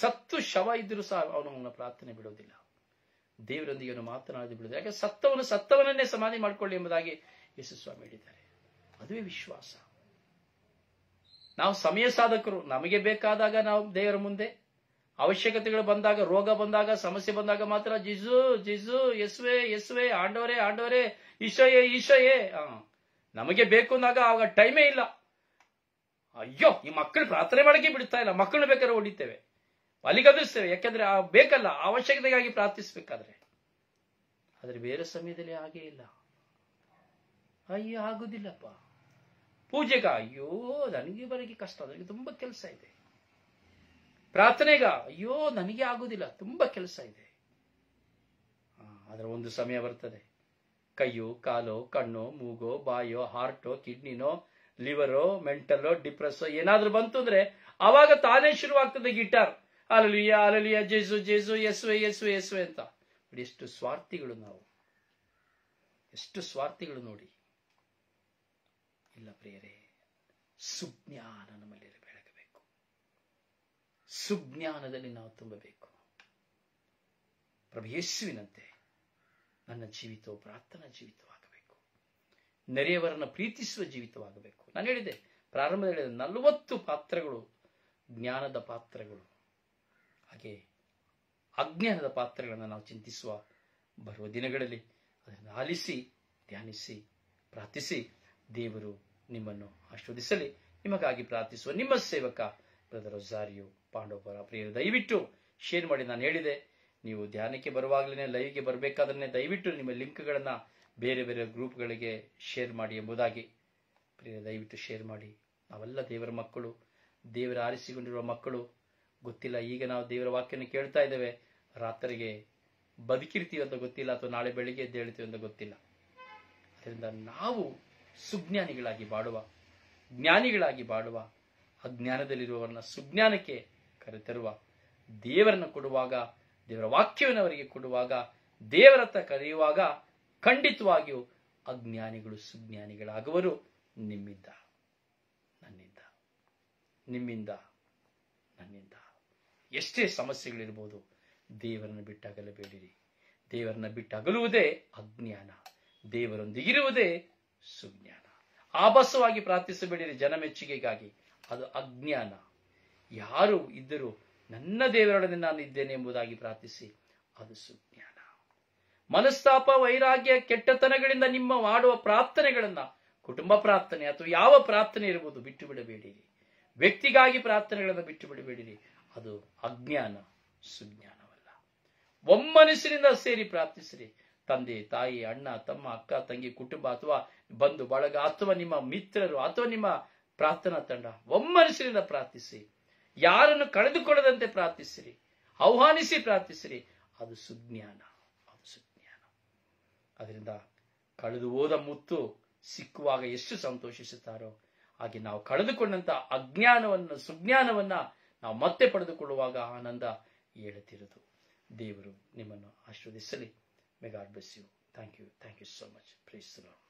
ಸತ್ತು ಶವ ಇದ್ರೂ ಸಹ ಅವನು ಅವನ ಪ್ರಾರ್ಥನೆ ಬಿಡೋದಿಲ್ಲ ದೇವರೊಂದಿಗೆ ಅವನು ಮಾತನಾಡದೆ ಬಿಡೋದು ಯಾಕೆ ಸತ್ತವನು ಸತ್ತವನನ್ನೇ ಸಮಾಧಿ ಮಾಡಿಕೊಳ್ಳಿ ಎಂಬುದಾಗಿ ಯೇಸು ಹೇಳಿದ್ದಾರೆ ಅದುವೇ ವಿಶ್ವಾಸ ನಾವು ಸಮಯ ಸಾಧಕರು ನಮಗೆ ಬೇಕಾದಾಗ ನಾವು ದೇವರ ಮುಂದೆ ಅವಶ್ಯಕತೆಗಳು ಬಂದಾಗ ರೋಗ ಬಂದಾಗ ಸಮಸ್ಯೆ ಬಂದಾಗ ಮಾತ್ರ ಜಿಜು ಜಿಜು ಎಸ್ವೆ ಎಸ್ವೆ ಆಂಡವರೇ ಆಂಡವರೇ ಈಶಯೇ ಈಶಯೇ ನಮಗೆ ಬೇಕು ಅಂದಾಗ ಆವಾಗ ಟೈಮೇ ಇಲ್ಲ ಅಯ್ಯೋ ಈ ಮಕ್ಕಳು ಪ್ರಾರ್ಥನೆ ಮಾಡಕ್ಕೆ ಬಿಡ್ತಾ ಇಲ್ಲ ಮಕ್ಕಳು ಬೇಕಾದ್ರೆ ಹೊಡಿತೇವೆ ಅಲ್ಲಿಗದಿಸ್ತೇವೆ ಯಾಕೆಂದ್ರೆ ಆ ಬೇಕಲ್ಲ ಅವಶ್ಯಕತೆಗಾಗಿ ಪ್ರಾರ್ಥಿಸ್ಬೇಕಾದ್ರೆ ಆದ್ರೆ ಬೇರೆ ಸಮಯದಲ್ಲಿ ಹಾಗೇ ಇಲ್ಲ ಅಯ್ಯ ಆಗುದಿಲ್ಲಪ್ಪ ಪೂಜೆಗ ಅಯ್ಯೋ ನನಗೆ ಬರೀ ಕಷ್ಟ ನನಗೆ ತುಂಬ ಕೆಲಸ ಇದೆ ಪ್ರಾರ್ಥನೆಗ ಅಯ್ಯೋ ನನಗೆ ಆಗುದಿಲ್ಲ ತುಂಬ ಕೆಲಸ ಇದೆ ಅದರ ಒಂದು ಸಮಯ ಬರ್ತದೆ ಕೈಯೋ ಕಾಲೋ ಕಣ್ಣೋ ಮೂಗೋ ಬಾಯೋ ಹಾರ್ಟೋ ಕಿಡ್ನಿನೋ ಲಿವರೋ ಮೆಂಟಲೋ ಡಿಪ್ರೆಸ್ಸೋ ಏನಾದ್ರೂ ಬಂತು ಅಂದ್ರೆ ಅವಾಗ ತಾನೇ ಶುರುವಾಗ್ತದೆ ಗಿಟಾರ್ ಅಲಲಿಯ ಅಲಲಿಯ ಜೇಸು ಜೇಸು ಎಸ್ವೆ ಎಸ್ವೆ ಎಸ್ವೆ ಅಂತ ಎಷ್ಟು ಸ್ವಾರ್ಥಿಗಳು ನಾವು ಎಷ್ಟು ಸ್ವಾರ್ಥಿಗಳು ನೋಡಿ ಇಲ್ಲ ಪ್ರಿಯರೇ ಸುಜ್ಞಾನ ನಮ್ಮಲ್ಲಿ ಬೆಳಗಬೇಕು ಸುಜ್ಞಾನದಲ್ಲಿ ನಾವು ತುಂಬಬೇಕು ಪ್ರಭಯಸ್ಸುವಿನಂತೆ ನನ್ನ ಜೀವಿತವು ಪ್ರಾರ್ಥನಾ ಜೀವಿತವಾಗಬೇಕು ನೆರೆಯವರನ್ನು ಪ್ರೀತಿಸುವ ಜೀವಿತವಾಗಬೇಕು ನಾನು ಹೇಳಿದೆ ಪ್ರಾರಂಭದಲ್ಲಿ ನಲವತ್ತು ಪಾತ್ರಗಳು ಜ್ಞಾನದ ಪಾತ್ರಗಳು ಹಾಗೆ ಅಜ್ಞಾನದ ಪಾತ್ರಗಳನ್ನು ನಾವು ಚಿಂತಿಸುವ ಬರುವ ದಿನಗಳಲ್ಲಿ ಅದನ್ನು ಆಲಿಸಿ ಧ್ಯಾನಿಸಿ ಪ್ರಾರ್ಥಿಸಿ ದೇವರು ನಿಮ್ಮನ್ನು ಆಶ್ವದಿಸಲಿ ನಿಮಗಾಗಿ ಪ್ರಾರ್ಥಿಸುವ ನಿಮ್ಮ ಸೇವಕ ಬ್ರದರ್ ಜಾರಿಯು ಪಾಂಡವಪರ ಪ್ರಿಯರು ದಯವಿಟ್ಟು ಶೇರ್ ಮಾಡಿ ನಾನು ಹೇಳಿದೆ ನೀವು ಧ್ಯಾನಕ್ಕೆ ಬರುವಾಗಲೇ ಲೈವ್ಗೆ ಬರಬೇಕಾದ್ರೆ ದಯವಿಟ್ಟು ನಿಮ್ಮ ಲಿಂಕ್ಗಳನ್ನು ಬೇರೆ ಬೇರೆ ಗ್ರೂಪ್ಗಳಿಗೆ ಶೇರ್ ಮಾಡಿ ಎಂಬುದಾಗಿ ಪ್ರಿಯ ದಯವಿಟ್ಟು ಶೇರ್ ಮಾಡಿ ನಾವೆಲ್ಲ ದೇವರ ಮಕ್ಕಳು ದೇವರ ಆರಿಸಿಕೊಂಡಿರುವ ಮಕ್ಕಳು ಗೊತ್ತಿಲ್ಲ ಈಗ ನಾವು ದೇವರ ವಾಕ್ಯನ ಕೇಳ್ತಾ ಇದ್ದೇವೆ ರಾತ್ರಿಗೆ ಬದುಕಿರ್ತೀವಿ ಅಂತ ಗೊತ್ತಿಲ್ಲ ಅಥವಾ ನಾಳೆ ಬೆಳಿಗ್ಗೆ ಎದ್ದೇಳ್ತೀವಿ ಅಂತ ಗೊತ್ತಿಲ್ಲ ಅದರಿಂದ ನಾವು ಸುಜ್ಞಾನಿಗಳಾಗಿ ಬಾಡುವ ಜ್ಞಾನಿಗಳಾಗಿ ಬಾಡುವ ಅಜ್ಞಾನದಲ್ಲಿರುವವರನ್ನ ಸುಜ್ಞಾನಕ್ಕೆ ಕರೆತರುವ ದೇವರನ್ನು ಕೊಡುವಾಗ ದೇವರ ವಾಕ್ಯವನ್ನು ಅವರಿಗೆ ಕೊಡುವಾಗ ದೇವರತ್ತ ಕರೆಯುವಾಗ ಖಂಡಿತವಾಗಿಯೂ ಅಜ್ಞಾನಿಗಳು ಸುಜ್ಞಾನಿಗಳಾಗುವರು ನಿಮ್ಮಿಂದ ನನ್ನಿಂದ ನಿಮ್ಮಿಂದ ನನ್ನಿಂದ ಎಷ್ಟೇ ಸಮಸ್ಯೆಗಳಿರ್ಬೋದು ದೇವರನ್ನು ಬಿಟ್ಟಾಗಲಬೇಡಿರಿ ದೇವರನ್ನ ಬಿಟ್ಟಾಗಲುವುದೇ ಅಜ್ಞಾನ ದೇವರೊಂದಿಗಿರುವುದೇ ಸುಜ್ಞಾನ ಆಭಸವಾಗಿ ಪ್ರಾರ್ಥಿಸಬೇಡಿರಿ ಮೆಚ್ಚುಗೆಗಾಗಿ ಅದು ಅಜ್ಞಾನ ಯಾರು ಇದ್ದರೂ ನನ್ನ ದೇವರೊಡನೆ ನಾನು ಇದ್ದೇನೆ ಎಂಬುದಾಗಿ ಪ್ರಾರ್ಥಿಸಿ ಅದು ಸುಜ್ಞಾನ ಮನಸ್ತಾಪ ವೈರಾಗ್ಯ ಕೆಟ್ಟತನಗಳಿಂದ ನಿಮ್ಮ ಮಾಡುವ ಪ್ರಾರ್ಥನೆಗಳನ್ನ ಕುಟುಂಬ ಪ್ರಾರ್ಥನೆ ಅಥವಾ ಯಾವ ಪ್ರಾರ್ಥನೆ ಇರುವುದು ಬಿಟ್ಟು ಬಿಡಬೇಡಿರಿ ವ್ಯಕ್ತಿಗಾಗಿ ಪ್ರಾರ್ಥನೆಗಳನ್ನು ಬಿಟ್ಟು ಬಿಡಬೇಡಿರಿ ಅದು ಅಜ್ಞಾನ ಸುಜ್ಞಾನವಲ್ಲ ಒಮ್ಮನಸ್ಸಿನಿಂದ ಸೇರಿ ಪ್ರಾರ್ಥಿಸಿರಿ ತಂದೆ ತಾಯಿ ಅಣ್ಣ ತಮ್ಮ ಅಕ್ಕ ತಂಗಿ ಕುಟುಂಬ ಅಥವಾ ಬಂಧು ಬಳಗ ಅಥವಾ ನಿಮ್ಮ ಮಿತ್ರರು ಅಥವಾ ನಿಮ್ಮ ಪ್ರಾರ್ಥನಾ ತಂಡ ಒಮ್ಮನಸಿನಿಂದ ಪ್ರಾರ್ಥಿಸಿ ಯಾರನ್ನು ಕಳೆದುಕೊಳ್ಳದಂತೆ ಪ್ರಾರ್ಥಿಸಿರಿ ಆಹ್ವಾನಿಸಿ ಪ್ರಾರ್ಥಿಸಿರಿ ಅದು ಸುಜ್ಞಾನ ಅದು ಸುಜ್ಞಾನ ಅದರಿಂದ ಕಳೆದು ಹೋದ ಮುತ್ತು ಸಿಕ್ಕುವಾಗ ಎಷ್ಟು ಸಂತೋಷಿಸುತ್ತಾರೋ ಹಾಗೆ ನಾವು ಕಳೆದುಕೊಂಡಂತ ಅಜ್ಞಾನವನ್ನು ಸುಜ್ಞಾನವನ್ನ ನಾವು ಮತ್ತೆ ಪಡೆದುಕೊಳ್ಳುವಾಗ ಆನಂದ ಹೇಳುತ್ತಿರುವುದು ದೇವರು ನಿಮ್ಮನ್ನು ಆಶೀರ್ವದಿಸಲಿ May God bless you. Thank you. Thank you so much. Praise the Lord.